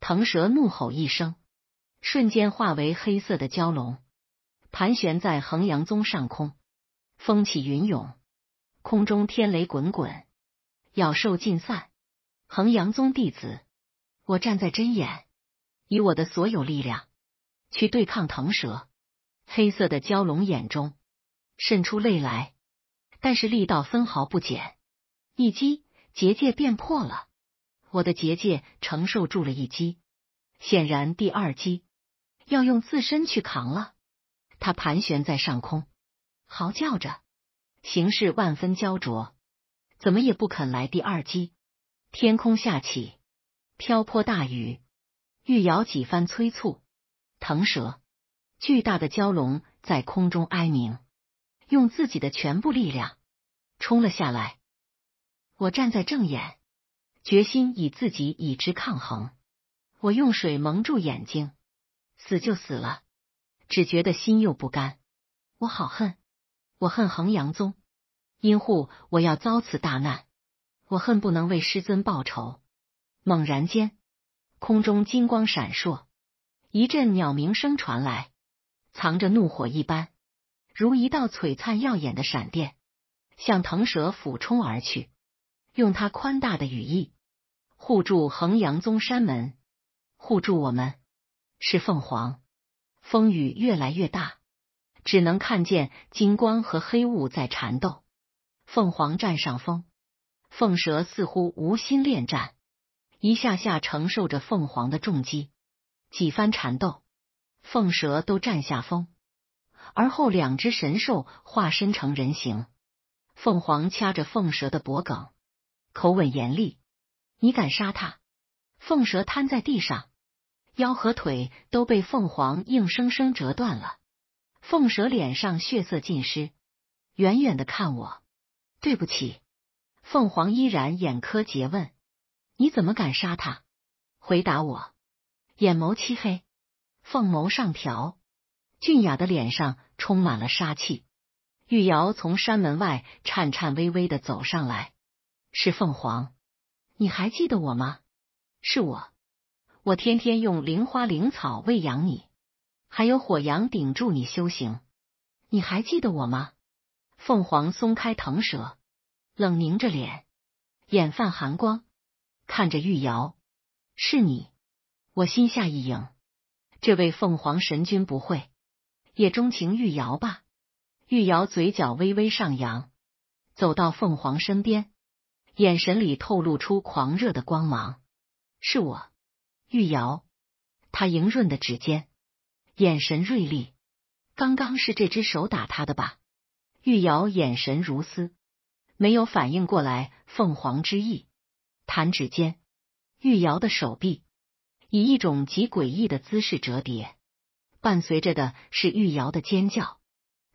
腾蛇怒吼一声，瞬间化为黑色的蛟龙，盘旋在衡阳宗上空，风起云涌，空中天雷滚滚，咬兽尽散。衡阳宗弟子，我站在针眼，以我的所有力量去对抗腾蛇。黑色的蛟龙眼中渗出泪来，但是力道分毫不减。一击结界便破了。我的结界承受住了一击，显然第二击要用自身去扛了。它盘旋在上空，嚎叫着，形势万分焦灼，怎么也不肯来第二击。天空下起瓢泼大雨，玉瑶几番催促，腾蛇巨大的蛟龙在空中哀鸣，用自己的全部力量冲了下来。我站在正眼。决心以自己与之抗衡。我用水蒙住眼睛，死就死了，只觉得心又不甘。我好恨，我恨衡阳宗，因护我要遭此大难。我恨不能为师尊报仇。猛然间，空中金光闪烁，一阵鸟鸣声传来，藏着怒火一般，如一道璀璨耀眼的闪电，向腾蛇俯冲而去，用它宽大的羽翼。护住衡阳宗山门，护住我们是凤凰。风雨越来越大，只能看见金光和黑雾在缠斗。凤凰占上风，凤蛇似乎无心恋战，一下下承受着凤凰的重击。几番缠斗，凤蛇都占下风。而后，两只神兽化身成人形，凤凰掐着凤蛇的脖梗，口吻严厉。你敢杀他？凤蛇瘫在地上，腰和腿都被凤凰硬生生折断了。凤蛇脸上血色尽失，远远的看我，对不起。凤凰依然眼科诘问：“你怎么敢杀他？”回答我，眼眸漆黑，凤眸上挑，俊雅的脸上充满了杀气。玉瑶从山门外颤颤巍巍的走上来，是凤凰。你还记得我吗？是我，我天天用灵花灵草喂养你，还有火阳顶住你修行。你还记得我吗？凤凰松开藤蛇，冷凝着脸，眼泛寒光，看着玉瑶。是你，我心下一影。这位凤凰神君不会也钟情玉瑶吧？玉瑶嘴角微微上扬，走到凤凰身边。眼神里透露出狂热的光芒，是我，玉瑶。他莹润的指尖，眼神锐利。刚刚是这只手打他的吧？玉瑶眼神如丝，没有反应过来。凤凰之翼，弹指间，玉瑶的手臂以一种极诡异的姿势折叠，伴随着的是玉瑶的尖叫。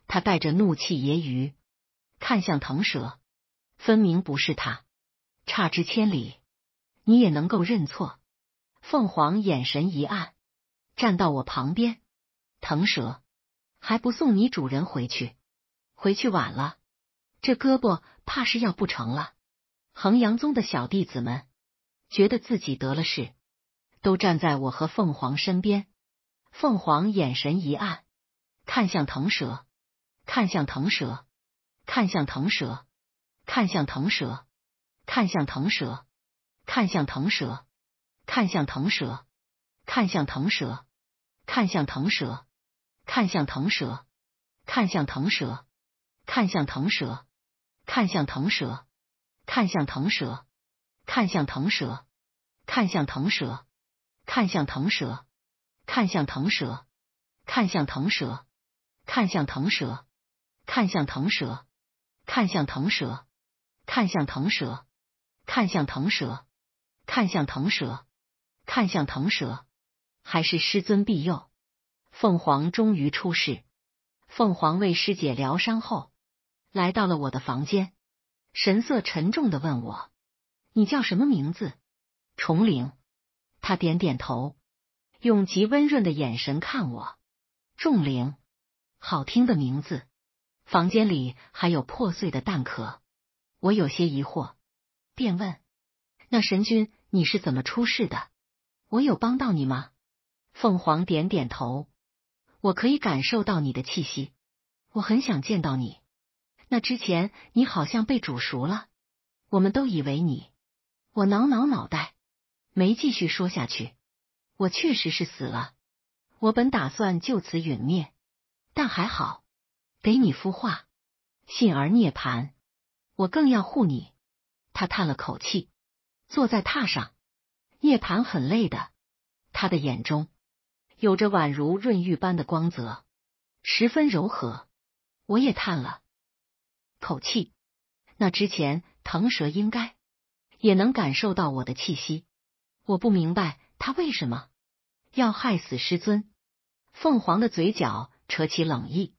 他带着怒气揶揄，看向腾蛇，分明不是他。差之千里，你也能够认错。凤凰眼神一暗，站到我旁边。腾蛇还不送你主人回去？回去晚了，这胳膊怕是要不成了。衡阳宗的小弟子们觉得自己得了势，都站在我和凤凰身边。凤凰眼神一暗，看向腾蛇，看向腾蛇，看向腾蛇，看向腾蛇。看向腾蛇，看向腾蛇，看向腾蛇，看向腾蛇，看向腾蛇，看向腾蛇，看向腾蛇，看向腾蛇，看向腾蛇，看向腾蛇，看向腾蛇，看向腾蛇，看向腾蛇，看向腾蛇，看向腾蛇，看向腾蛇，看向腾蛇。看向腾蛇，看向腾蛇，看向腾蛇，还是师尊庇佑，凤凰终于出世。凤凰为师姐疗伤后，来到了我的房间，神色沉重的问我：“你叫什么名字？”重灵。他点点头，用极温润的眼神看我。重灵，好听的名字。房间里还有破碎的蛋壳，我有些疑惑。便问：“那神君，你是怎么出世的？我有帮到你吗？”凤凰点点头，我可以感受到你的气息，我很想见到你。那之前你好像被煮熟了，我们都以为你。我挠挠脑袋，没继续说下去。我确实是死了，我本打算就此陨灭，但还好，给你孵化，幸而涅盘，我更要护你。他叹了口气，坐在榻上。夜盘很累的，他的眼中有着宛如润玉般的光泽，十分柔和。我也叹了口气。那之前，腾蛇应该也能感受到我的气息。我不明白他为什么要害死师尊。凤凰的嘴角扯起冷意，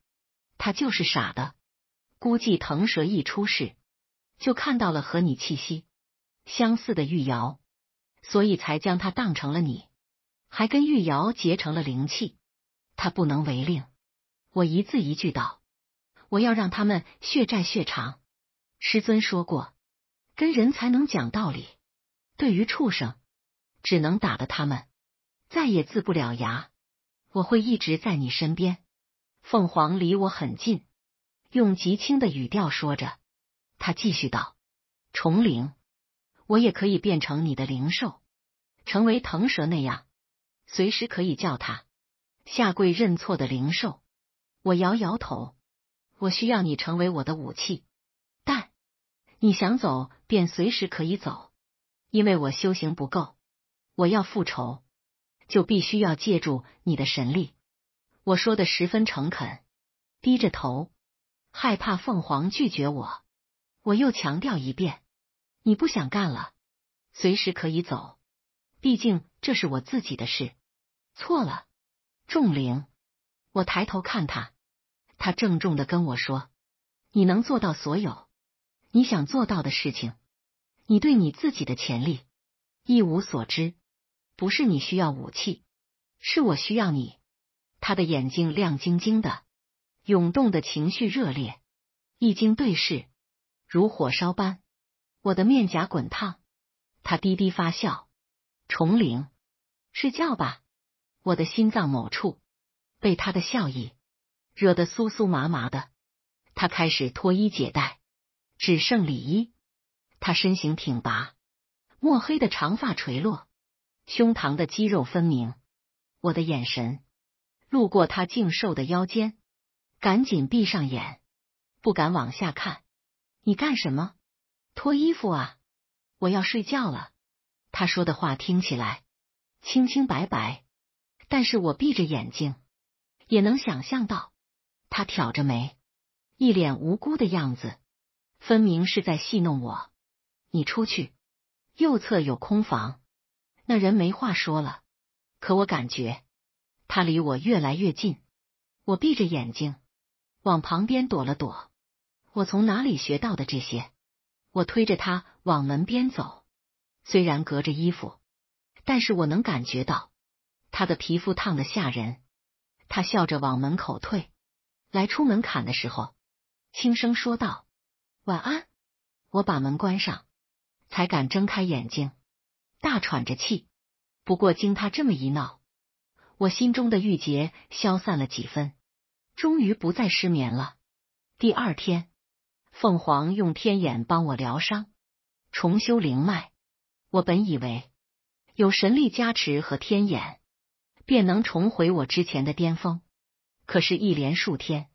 他就是傻的。估计腾蛇一出世。就看到了和你气息相似的玉瑶，所以才将他当成了你，还跟玉瑶结成了灵气。他不能违令。我一字一句道：“我要让他们血债血偿。”师尊说过，跟人才能讲道理，对于畜生，只能打的他们再也自不了牙。我会一直在你身边。凤凰离我很近，用极轻的语调说着。他继续道：“重灵，我也可以变成你的灵兽，成为腾蛇那样，随时可以叫他下跪认错的灵兽。”我摇摇头，我需要你成为我的武器，但你想走便随时可以走，因为我修行不够，我要复仇就必须要借助你的神力。我说的十分诚恳，低着头，害怕凤凰拒绝我。我又强调一遍，你不想干了，随时可以走。毕竟这是我自己的事。错了，仲玲。我抬头看他，他郑重的跟我说：“你能做到所有你想做到的事情。你对你自己的潜力一无所知。不是你需要武器，是我需要你。”他的眼睛亮晶晶的，涌动的情绪热烈，一经对视。如火烧般，我的面颊滚烫。他低低发笑，重灵，睡觉吧。我的心脏某处被他的笑意惹得酥酥麻麻的。他开始脱衣解带，只剩里衣。他身形挺拔，墨黑的长发垂落，胸膛的肌肉分明。我的眼神路过他净瘦的腰间，赶紧闭上眼，不敢往下看。你干什么？脱衣服啊！我要睡觉了。他说的话听起来清清白白，但是我闭着眼睛也能想象到，他挑着眉，一脸无辜的样子，分明是在戏弄我。你出去，右侧有空房。那人没话说了，可我感觉他离我越来越近。我闭着眼睛往旁边躲了躲。我从哪里学到的这些？我推着他往门边走，虽然隔着衣服，但是我能感觉到他的皮肤烫的吓人。他笑着往门口退来，出门槛的时候，轻声说道：“晚安。”我把门关上，才敢睁开眼睛，大喘着气。不过经他这么一闹，我心中的郁结消散了几分，终于不再失眠了。第二天。凤凰用天眼帮我疗伤、重修灵脉。我本以为有神力加持和天眼，便能重回我之前的巅峰。可是，一连数天，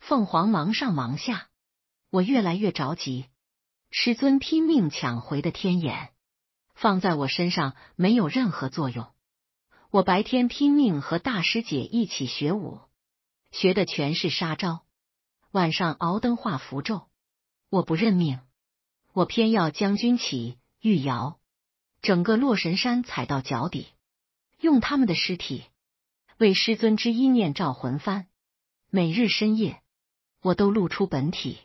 凤凰忙上忙下，我越来越着急。师尊拼命抢回的天眼，放在我身上没有任何作用。我白天拼命和大师姐一起学武，学的全是杀招；晚上熬灯画符咒。我不认命，我偏要将军旗玉瑶整个洛神山踩到脚底，用他们的尸体为师尊之一念照魂幡。每日深夜，我都露出本体，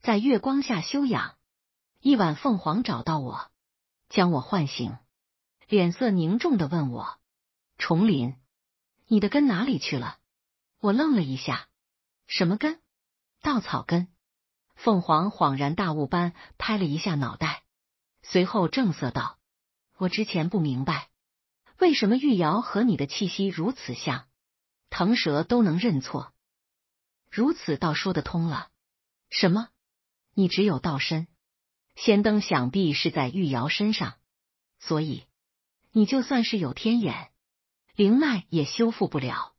在月光下休养。一晚，凤凰找到我，将我唤醒，脸色凝重的问我：“重林，你的根哪里去了？”我愣了一下：“什么根？稻草根？”凤凰恍然大悟般拍了一下脑袋，随后正色道：“我之前不明白为什么玉瑶和你的气息如此像，腾蛇都能认错，如此倒说得通了。什么？你只有道身，仙灯想必是在玉瑶身上，所以你就算是有天眼，灵脉也修复不了。”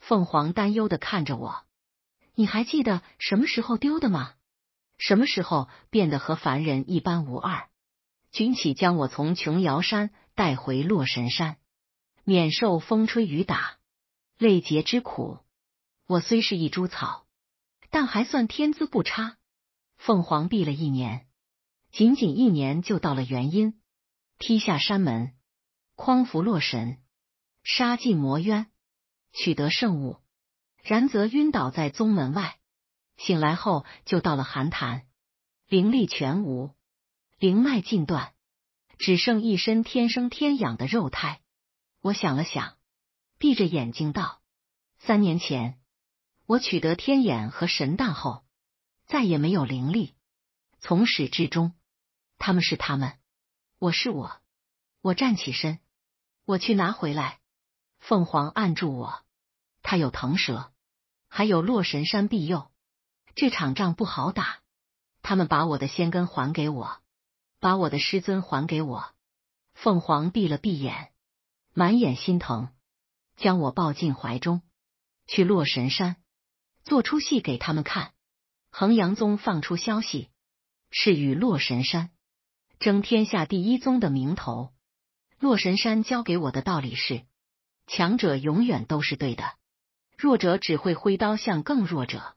凤凰担忧的看着我：“你还记得什么时候丢的吗？”什么时候变得和凡人一般无二？君启将我从琼瑶山带回洛神山，免受风吹雨打、累劫之苦。我虽是一株草，但还算天资不差。凤凰闭了一年，仅仅一年就到了元婴，踢下山门，匡扶洛神，杀尽魔渊，取得圣物。然则晕倒在宗门外。醒来后就到了寒潭，灵力全无，灵脉尽断，只剩一身天生天养的肉胎。我想了想，闭着眼睛道：“三年前我取得天眼和神蛋后，再也没有灵力。从始至终，他们是他们，我是我。”我站起身，我去拿回来。凤凰按住我，他有腾蛇，还有洛神山庇佑。这场仗不好打，他们把我的仙根还给我，把我的师尊还给我。凤凰闭了闭眼，满眼心疼，将我抱进怀中。去洛神山做出戏给他们看。衡阳宗放出消息，是与洛神山争天下第一宗的名头。洛神山教给我的道理是：强者永远都是对的，弱者只会挥刀向更弱者。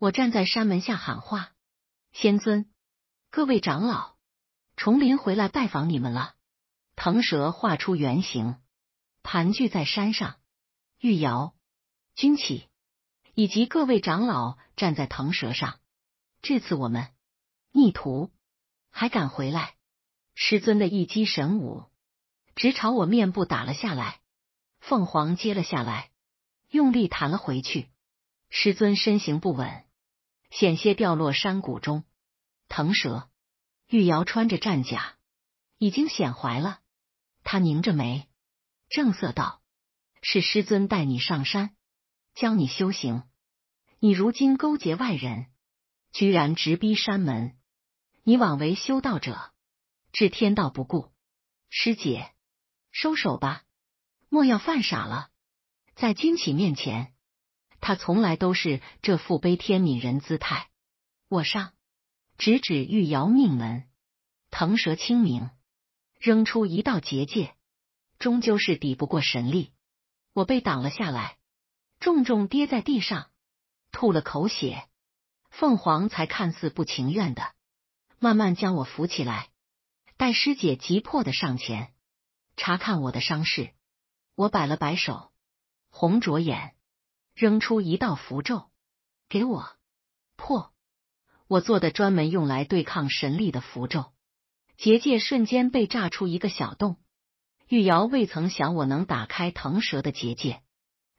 我站在山门下喊话：“仙尊，各位长老，重林回来拜访你们了。”腾蛇化出原形，盘踞在山上。玉瑶、君启以及各位长老站在腾蛇上。这次我们逆徒还敢回来？师尊的一击神武，直朝我面部打了下来。凤凰接了下来，用力弹了回去。师尊身形不稳。险些掉落山谷中，腾蛇玉瑶穿着战甲，已经显怀了。他拧着眉，正色道：“是师尊带你上山，教你修行。你如今勾结外人，居然直逼山门，你枉为修道者，置天道不顾。师姐，收手吧，莫要犯傻了，在金启面前。”他从来都是这副悲天悯人姿态。我上，直指玉瑶命门，腾蛇清明，扔出一道结界，终究是抵不过神力，我被挡了下来，重重跌在地上，吐了口血。凤凰才看似不情愿的，慢慢将我扶起来。待师姐急迫的上前查看我的伤势，我摆了摆手，红着眼。扔出一道符咒，给我破！我做的专门用来对抗神力的符咒结界，瞬间被炸出一个小洞。玉瑶未曾想我能打开腾蛇的结界，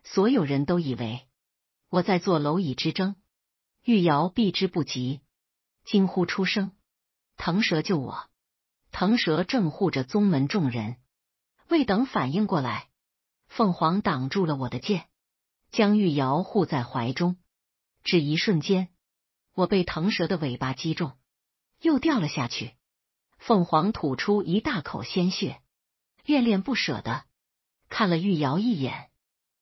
所有人都以为我在做蝼蚁之争。玉瑶避之不及，惊呼出声：“腾蛇救我！”腾蛇正护着宗门众人，未等反应过来，凤凰挡住了我的剑。将玉瑶护在怀中，只一瞬间，我被腾蛇的尾巴击中，又掉了下去。凤凰吐出一大口鲜血，恋恋不舍的看了玉瑶一眼，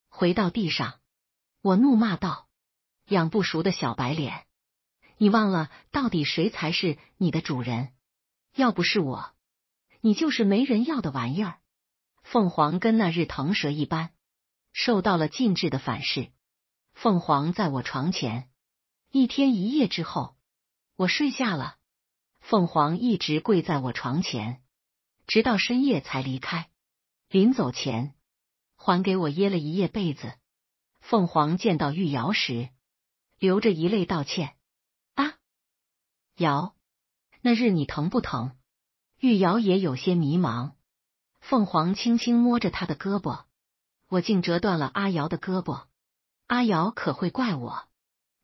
回到地上，我怒骂道：“养不熟的小白脸，你忘了到底谁才是你的主人？要不是我，你就是没人要的玩意儿。”凤凰跟那日腾蛇一般。受到了禁制的反噬，凤凰在我床前一天一夜之后，我睡下了，凤凰一直跪在我床前，直到深夜才离开。临走前，还给我掖了一夜被子。凤凰见到玉瑶时，流着一泪道歉。啊，瑶，那日你疼不疼？玉瑶也有些迷茫。凤凰轻轻摸着他的胳膊。我竟折断了阿瑶的胳膊，阿瑶可会怪我？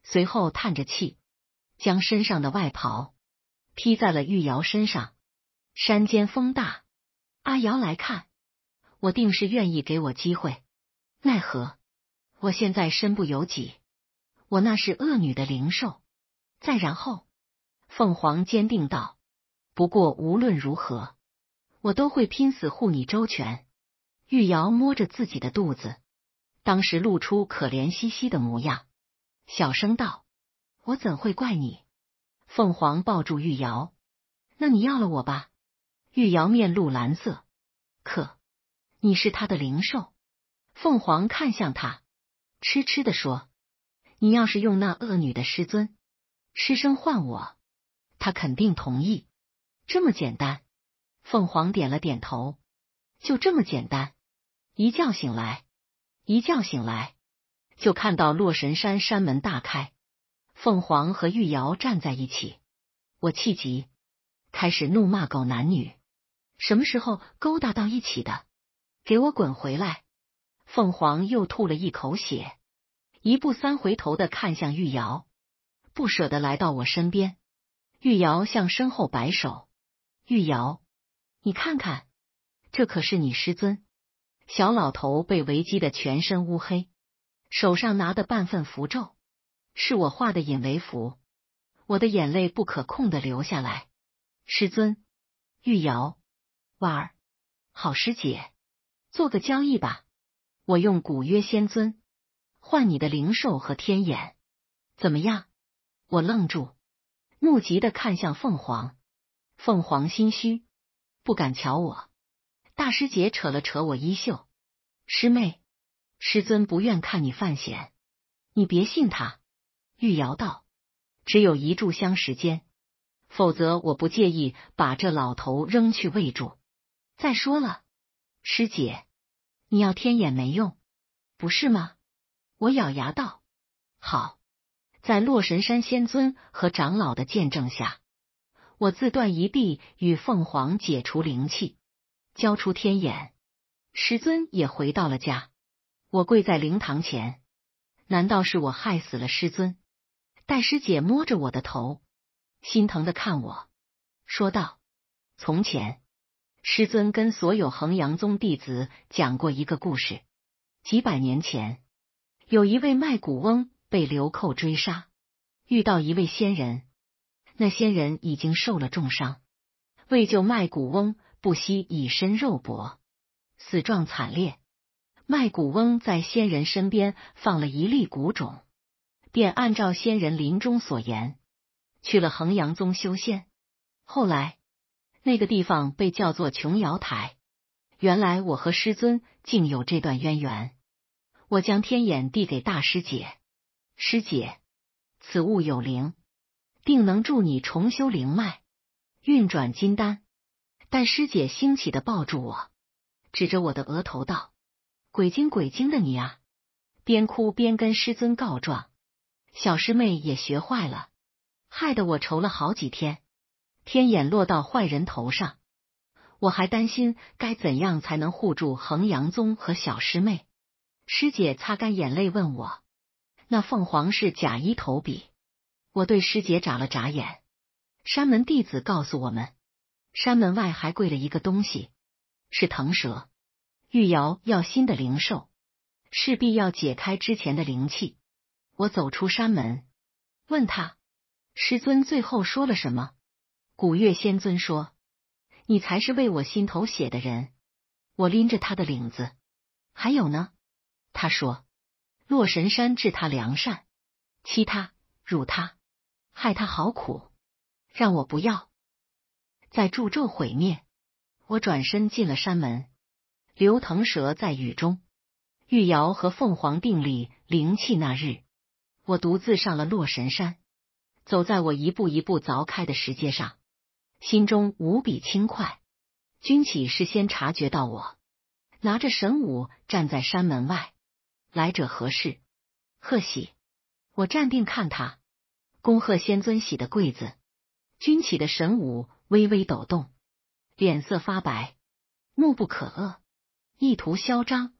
随后叹着气，将身上的外袍披在了玉瑶身上。山间风大，阿瑶来看，我定是愿意给我机会，奈何我现在身不由己。我那是恶女的灵兽。再然后，凤凰坚定道：“不过无论如何，我都会拼死护你周全。”玉瑶摸着自己的肚子，当时露出可怜兮兮的模样，小声道：“我怎会怪你？”凤凰抱住玉瑶，“那你要了我吧。”玉瑶面露蓝色，可你是他的灵兽。凤凰看向他，痴痴的说：“你要是用那恶女的师尊，师声唤我，他肯定同意。”这么简单。凤凰点了点头，就这么简单。一觉醒来，一觉醒来就看到洛神山山门大开，凤凰和玉瑶站在一起。我气急，开始怒骂狗男女，什么时候勾搭到一起的？给我滚回来！凤凰又吐了一口血，一步三回头的看向玉瑶，不舍得来到我身边。玉瑶向身后摆手：“玉瑶，你看看，这可是你师尊。”小老头被围击的全身乌黑，手上拿的半份符咒是我画的引雷符，我的眼泪不可控的流下来。师尊，玉瑶，婉儿，好师姐，做个交易吧，我用古约仙尊换你的灵兽和天眼，怎么样？我愣住，怒极的看向凤凰，凤凰心虚，不敢瞧我。大师姐扯了扯我衣袖，师妹，师尊不愿看你犯险，你别信他。玉瑶道：“只有一炷香时间，否则我不介意把这老头扔去喂猪。再说了，师姐，你要天眼没用，不是吗？”我咬牙道：“好，在洛神山仙尊和长老的见证下，我自断一臂，与凤凰解除灵气。”交出天眼，师尊也回到了家。我跪在灵堂前，难道是我害死了师尊？戴师姐摸着我的头，心疼的看我，说道：“从前，师尊跟所有衡阳宗弟子讲过一个故事。几百年前，有一位卖谷翁被流寇追杀，遇到一位仙人。那仙人已经受了重伤，为救卖谷翁。”不惜以身肉搏，死状惨烈。卖谷翁在仙人身边放了一粒谷种，便按照仙人临终所言，去了衡阳宗修仙。后来那个地方被叫做琼瑶台。原来我和师尊竟有这段渊源。我将天眼递给大师姐，师姐，此物有灵，定能助你重修灵脉，运转金丹。但师姐欣喜的抱住我，指着我的额头道：“鬼精鬼精的你啊！”边哭边跟师尊告状：“小师妹也学坏了，害得我愁了好几天。天眼落到坏人头上，我还担心该怎样才能护住衡阳宗和小师妹。”师姐擦干眼泪问我：“那凤凰是假意投笔？”我对师姐眨了眨眼。山门弟子告诉我们。山门外还跪了一个东西，是腾蛇。玉瑶要新的灵兽，势必要解开之前的灵气。我走出山门，问他师尊最后说了什么。古月仙尊说：“你才是为我心头血的人。”我拎着他的领子，还有呢？他说：“洛神山治他良善，欺他、辱他、害他，好苦，让我不要。”在助纣毁灭，我转身进了山门。刘腾蛇在雨中，玉瑶和凤凰定里灵气那日，我独自上了洛神山，走在我一步一步凿开的石阶上，心中无比轻快。君启事先察觉到我，拿着神武站在山门外，来者何事？贺喜！我站定看他，恭贺仙尊喜的贵子，君启的神武。微微抖动，脸色发白，怒不可遏，意图嚣张。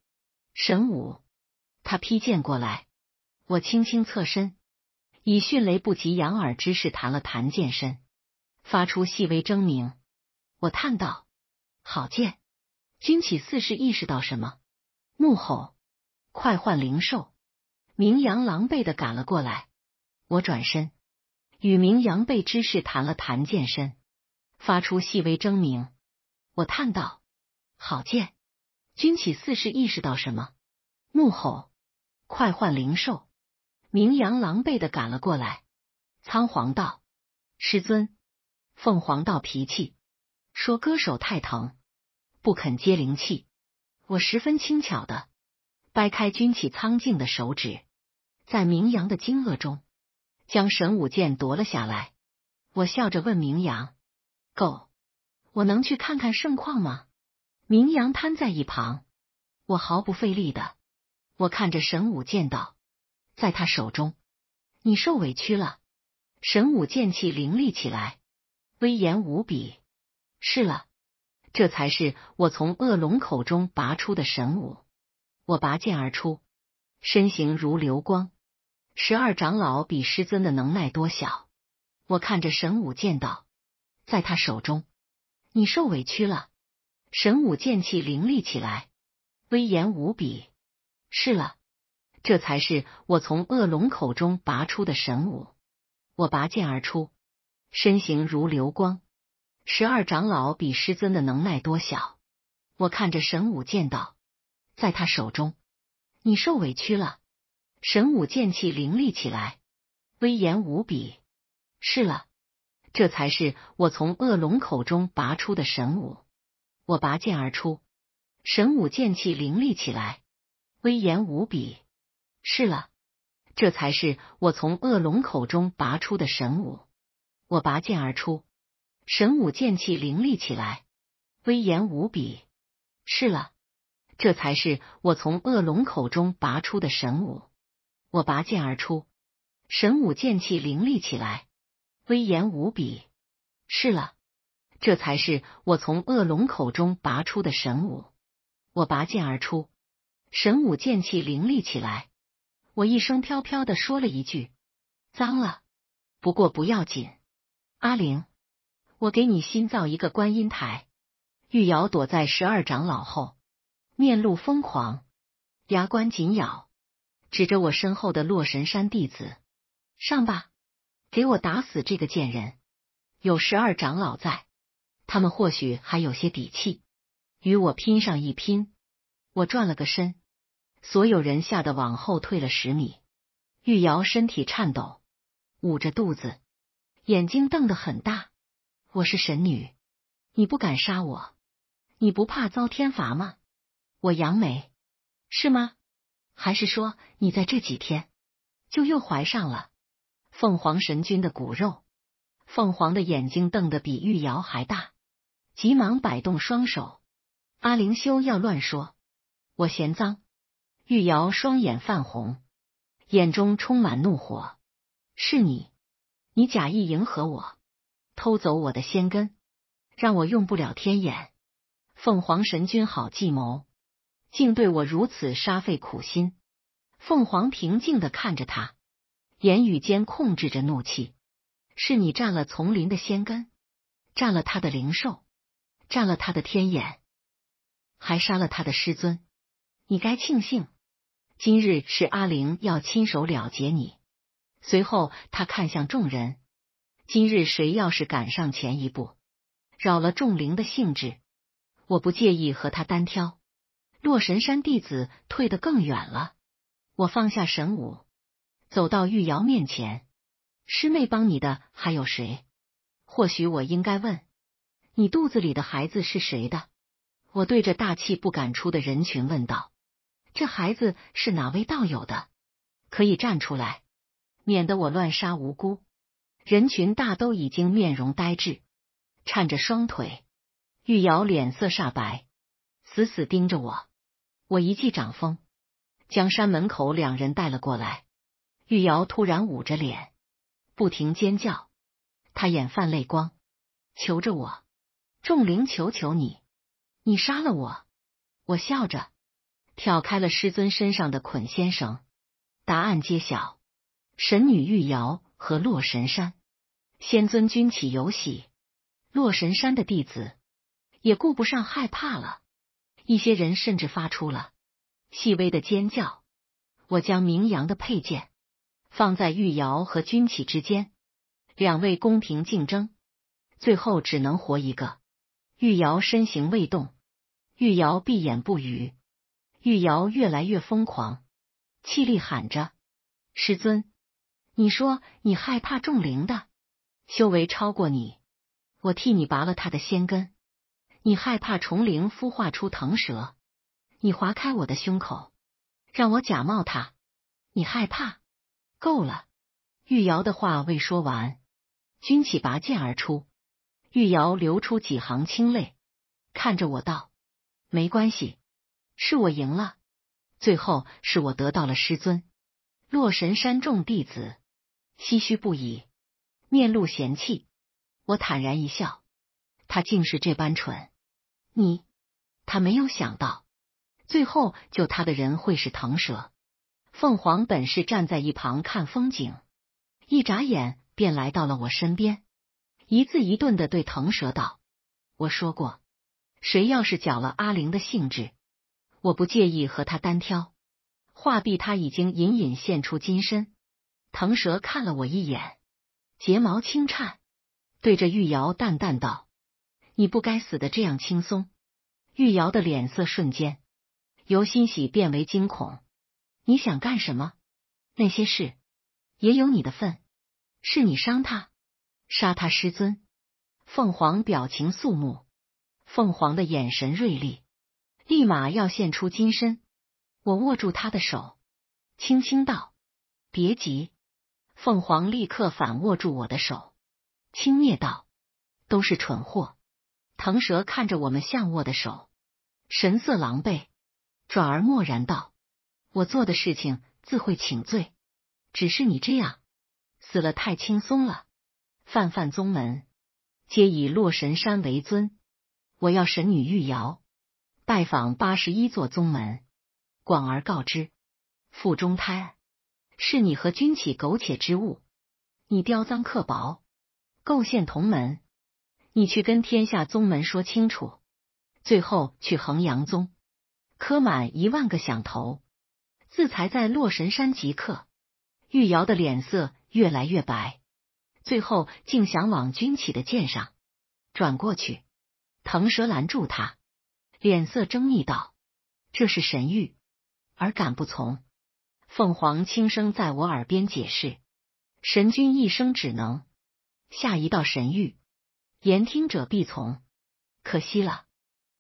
神武，他劈剑过来，我轻轻侧身，以迅雷不及掩耳之势弹了弹剑身，发出细微争鸣。我叹道：“好剑！”君启似是意识到什么，怒吼：“快换灵兽！”明阳狼狈的赶了过来，我转身与明阳背之势弹了弹剑身。发出细微争鸣，我叹道：“好剑！”军启似是意识到什么，怒吼：“快换灵兽！”明阳狼狈的赶了过来，仓皇道：“师尊！”凤凰道脾气，说：“割手太疼，不肯接灵气。”我十分轻巧的掰开军启苍劲的手指，在明阳的惊愕中，将神武剑夺了下来。我笑着问明阳。够，我能去看看盛况吗？明阳瘫在一旁，我毫不费力的，我看着神武剑道，在他手中，你受委屈了。神武剑气凌厉起来，威严无比。是了，这才是我从恶龙口中拔出的神武。我拔剑而出，身形如流光。十二长老比师尊的能耐多小？我看着神武剑道。在他手中，你受委屈了。神武剑气凌厉起来，威严无比。是了，这才是我从恶龙口中拔出的神武。我拔剑而出，身形如流光。十二长老比师尊的能耐多小？我看着神武剑道，在他手中，你受委屈了。神武剑气凌厉起来，威严无比。是了。这才是我从恶龙口中拔出的神武，我拔剑而出，神武剑气凌厉起来，威严无比。是了，这才是我从恶龙口中拔出的神武，我拔剑而出，神武剑气凌厉起来，威严无比。是了，这才是我从恶龙口中拔出的神武，我拔剑而出，神武剑气凌厉起来。威严无比，是了，这才是我从恶龙口中拔出的神武。我拔剑而出，神武剑气凌厉起来。我一声飘飘的说了一句：“脏了，不过不要紧。”阿玲，我给你新造一个观音台。玉瑶躲在十二长老后面，露疯狂，牙关紧咬，指着我身后的洛神山弟子：“上吧。”给我打死这个贱人！有十二长老在，他们或许还有些底气，与我拼上一拼。我转了个身，所有人吓得往后退了十米。玉瑶身体颤抖，捂着肚子，眼睛瞪得很大。我是神女，你不敢杀我，你不怕遭天罚吗？我扬眉，是吗？还是说你在这几天就又怀上了？凤凰神君的骨肉，凤凰的眼睛瞪得比玉瑶还大，急忙摆动双手。阿灵修要乱说，我嫌脏。玉瑶双眼泛红，眼中充满怒火。是你，你假意迎合我，偷走我的仙根，让我用不了天眼。凤凰神君好计谋，竟对我如此煞费苦心。凤凰平静的看着他。言语间控制着怒气，是你占了丛林的仙根，占了他的灵兽，占了他的天眼，还杀了他的师尊，你该庆幸，今日是阿玲要亲手了结你。随后他看向众人，今日谁要是敢上前一步，扰了众灵的兴致，我不介意和他单挑。洛神山弟子退得更远了，我放下神武。走到玉瑶面前，师妹帮你的还有谁？或许我应该问，你肚子里的孩子是谁的？我对着大气不敢出的人群问道：“这孩子是哪位道友的？可以站出来，免得我乱杀无辜。”人群大都已经面容呆滞，颤着双腿。玉瑶脸色煞白，死死盯着我。我一记掌风将山门口两人带了过来。玉瑶突然捂着脸，不停尖叫，她眼泛泪光，求着我：“仲灵，求求你，你杀了我！”我笑着挑开了师尊身上的捆仙绳。答案揭晓：神女玉瑶和洛神山仙尊君起有喜。洛神山的弟子也顾不上害怕了，一些人甚至发出了细微的尖叫。我将明阳的佩剑。放在玉瑶和军启之间，两位公平竞争，最后只能活一个。玉瑶身形未动，玉瑶闭眼不语。玉瑶越来越疯狂，气力喊着：“师尊，你说你害怕重灵的修为超过你，我替你拔了他的仙根。你害怕重灵孵化出藤蛇，你划开我的胸口，让我假冒他。你害怕。”够了，玉瑶的话未说完，君启拔剑而出，玉瑶流出几行清泪，看着我道：“没关系，是我赢了，最后是我得到了师尊。”洛神山众弟子唏嘘不已，面露嫌弃。我坦然一笑，他竟是这般蠢。你，他没有想到，最后救他的人会是腾蛇。凤凰本是站在一旁看风景，一眨眼便来到了我身边，一字一顿的对腾蛇道：“我说过，谁要是搅了阿玲的兴致，我不介意和他单挑。”画壁他已经隐隐现出金身。腾蛇看了我一眼，睫毛轻颤，对着玉瑶淡淡道：“你不该死的这样轻松。”玉瑶的脸色瞬间由欣喜变为惊恐。你想干什么？那些事也有你的份，是你伤他，杀他师尊。凤凰表情肃穆，凤凰的眼神锐利，立马要现出金身。我握住他的手，轻轻道：“别急。”凤凰立刻反握住我的手，轻蔑道：“都是蠢货。”腾蛇看着我们相握的手，神色狼狈，转而默然道。我做的事情自会请罪，只是你这样死了太轻松了。泛泛宗门皆以洛神山为尊，我要神女玉瑶拜访八十一座宗门，广而告之。腹中胎是你和君启苟且之物，你刁赃刻薄，构陷同门，你去跟天下宗门说清楚。最后去衡阳宗磕满一万个响头。自裁在洛神山即刻，玉瑶的脸色越来越白，最后竟想往军起的剑上转过去。腾蛇拦住他，脸色狰狞道：“这是神谕，而敢不从？”凤凰轻声在我耳边解释：“神君一生只能下一道神谕，言听者必从。可惜了，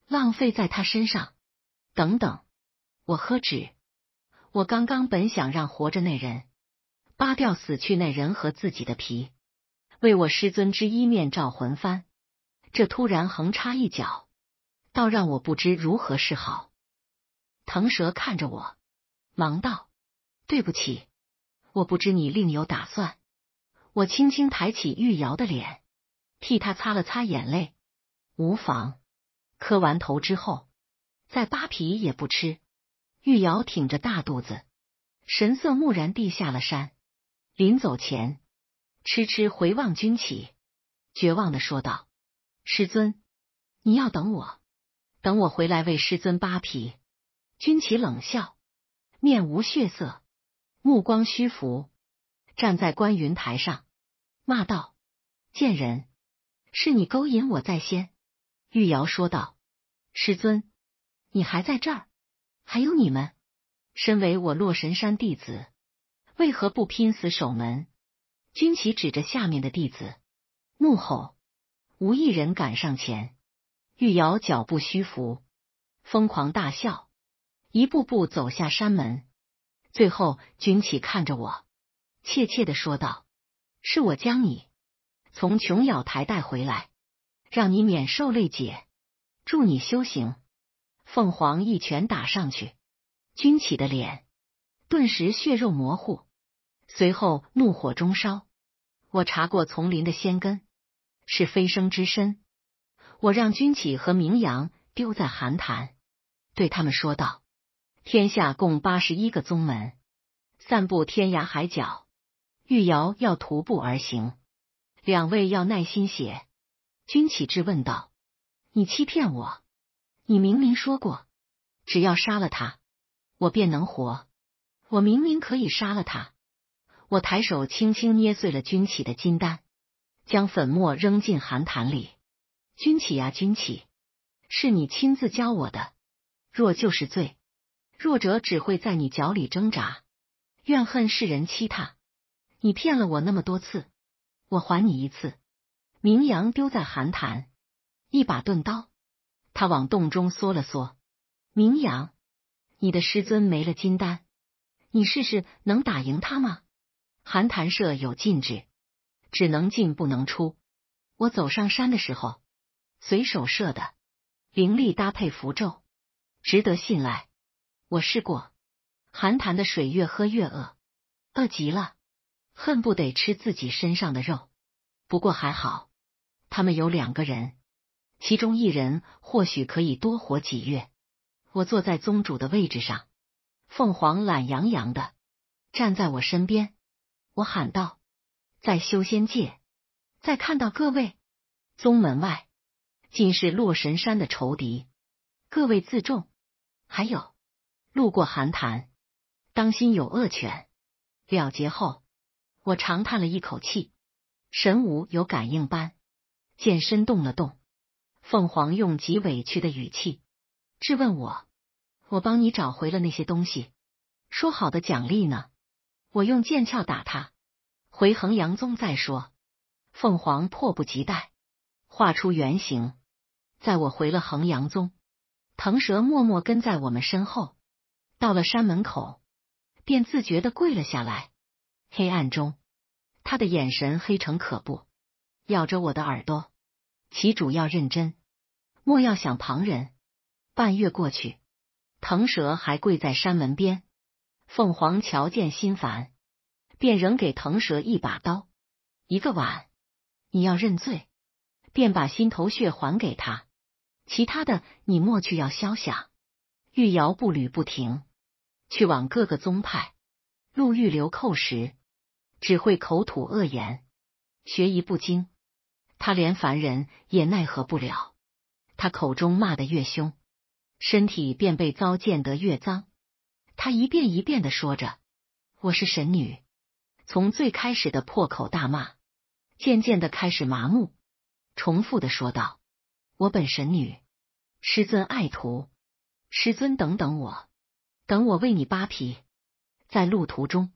浪费在他身上。”等等，我喝止。我刚刚本想让活着那人扒掉死去那人和自己的皮，为我师尊之一面罩魂幡。这突然横插一脚，倒让我不知如何是好。腾蛇看着我，忙道：“对不起，我不知你另有打算。”我轻轻抬起玉瑶的脸，替她擦了擦眼泪。无妨，磕完头之后再扒皮也不迟。玉瑶挺着大肚子，神色木然地下了山。临走前，痴痴回望君起，绝望的说道：“师尊，你要等我，等我回来为师尊扒皮。”君起冷笑，面无血色，目光虚浮，站在观云台上骂道：“贱人，是你勾引我在先。”玉瑶说道：“师尊，你还在这儿？”还有你们，身为我洛神山弟子，为何不拼死守门？军旗指着下面的弟子怒吼，无一人敢上前。玉瑶脚步虚浮，疯狂大笑，一步步走下山门。最后，军起看着我，怯怯的说道：“是我将你从琼瑶台带回来，让你免受累劫，助你修行。”凤凰一拳打上去，军启的脸顿时血肉模糊，随后怒火中烧。我查过丛林的仙根是飞升之身，我让军启和明阳丢在寒潭，对他们说道：“天下共八十一个宗门，散布天涯海角，玉瑶要徒步而行，两位要耐心些。”军启质问道：“你欺骗我？”你明明说过，只要杀了他，我便能活。我明明可以杀了他。我抬手轻轻捏碎了君启的金丹，将粉末扔进寒潭里。君启呀，君启，是你亲自教我的。弱就是罪，弱者只会在你脚里挣扎，怨恨世人欺他。你骗了我那么多次，我还你一次。明阳丢在寒潭，一把钝刀。他往洞中缩了缩。明阳，你的师尊没了金丹，你试试能打赢他吗？寒潭设有禁制，只能进不能出。我走上山的时候，随手射的灵力搭配符咒，值得信赖。我试过。寒潭的水越喝越饿，饿极了，恨不得吃自己身上的肉。不过还好，他们有两个人。其中一人或许可以多活几月。我坐在宗主的位置上，凤凰懒洋洋的站在我身边。我喊道：“在修仙界，在看到各位宗门外，尽是洛神山的仇敌，各位自重。还有路过寒潭，当心有恶犬。”了结后，我长叹了一口气。神武有感应般，剑身动了动。凤凰用极委屈的语气质问我：“我帮你找回了那些东西，说好的奖励呢？”我用剑鞘打他，回衡阳宗再说。凤凰迫不及待，画出原形，在我回了衡阳宗，腾蛇默默跟在我们身后，到了山门口，便自觉的跪了下来。黑暗中，他的眼神黑成可怖，咬着我的耳朵。其主要认真，莫要想旁人。半月过去，腾蛇还跪在山门边。凤凰瞧见心烦，便仍给腾蛇一把刀，一个碗。你要认罪，便把心头血还给他；其他的，你莫去要消想。玉瑶步履不停，去往各个宗派。陆玉流寇时，只会口吐恶言，学艺不精。他连凡人也奈何不了。他口中骂得越凶，身体便被糟践得越脏。他一遍一遍的说着：“我是神女。”从最开始的破口大骂，渐渐的开始麻木，重复的说道：“我本神女，师尊爱徒，师尊，等等我，等我为你扒皮。”在路途中，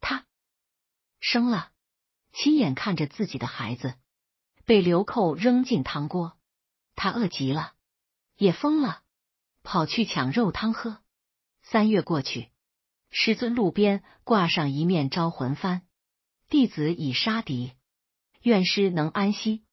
他生了，亲眼看着自己的孩子。被流寇扔进汤锅，他饿极了，也疯了，跑去抢肉汤喝。三月过去，师尊路边挂上一面招魂幡，弟子已杀敌，愿师能安息。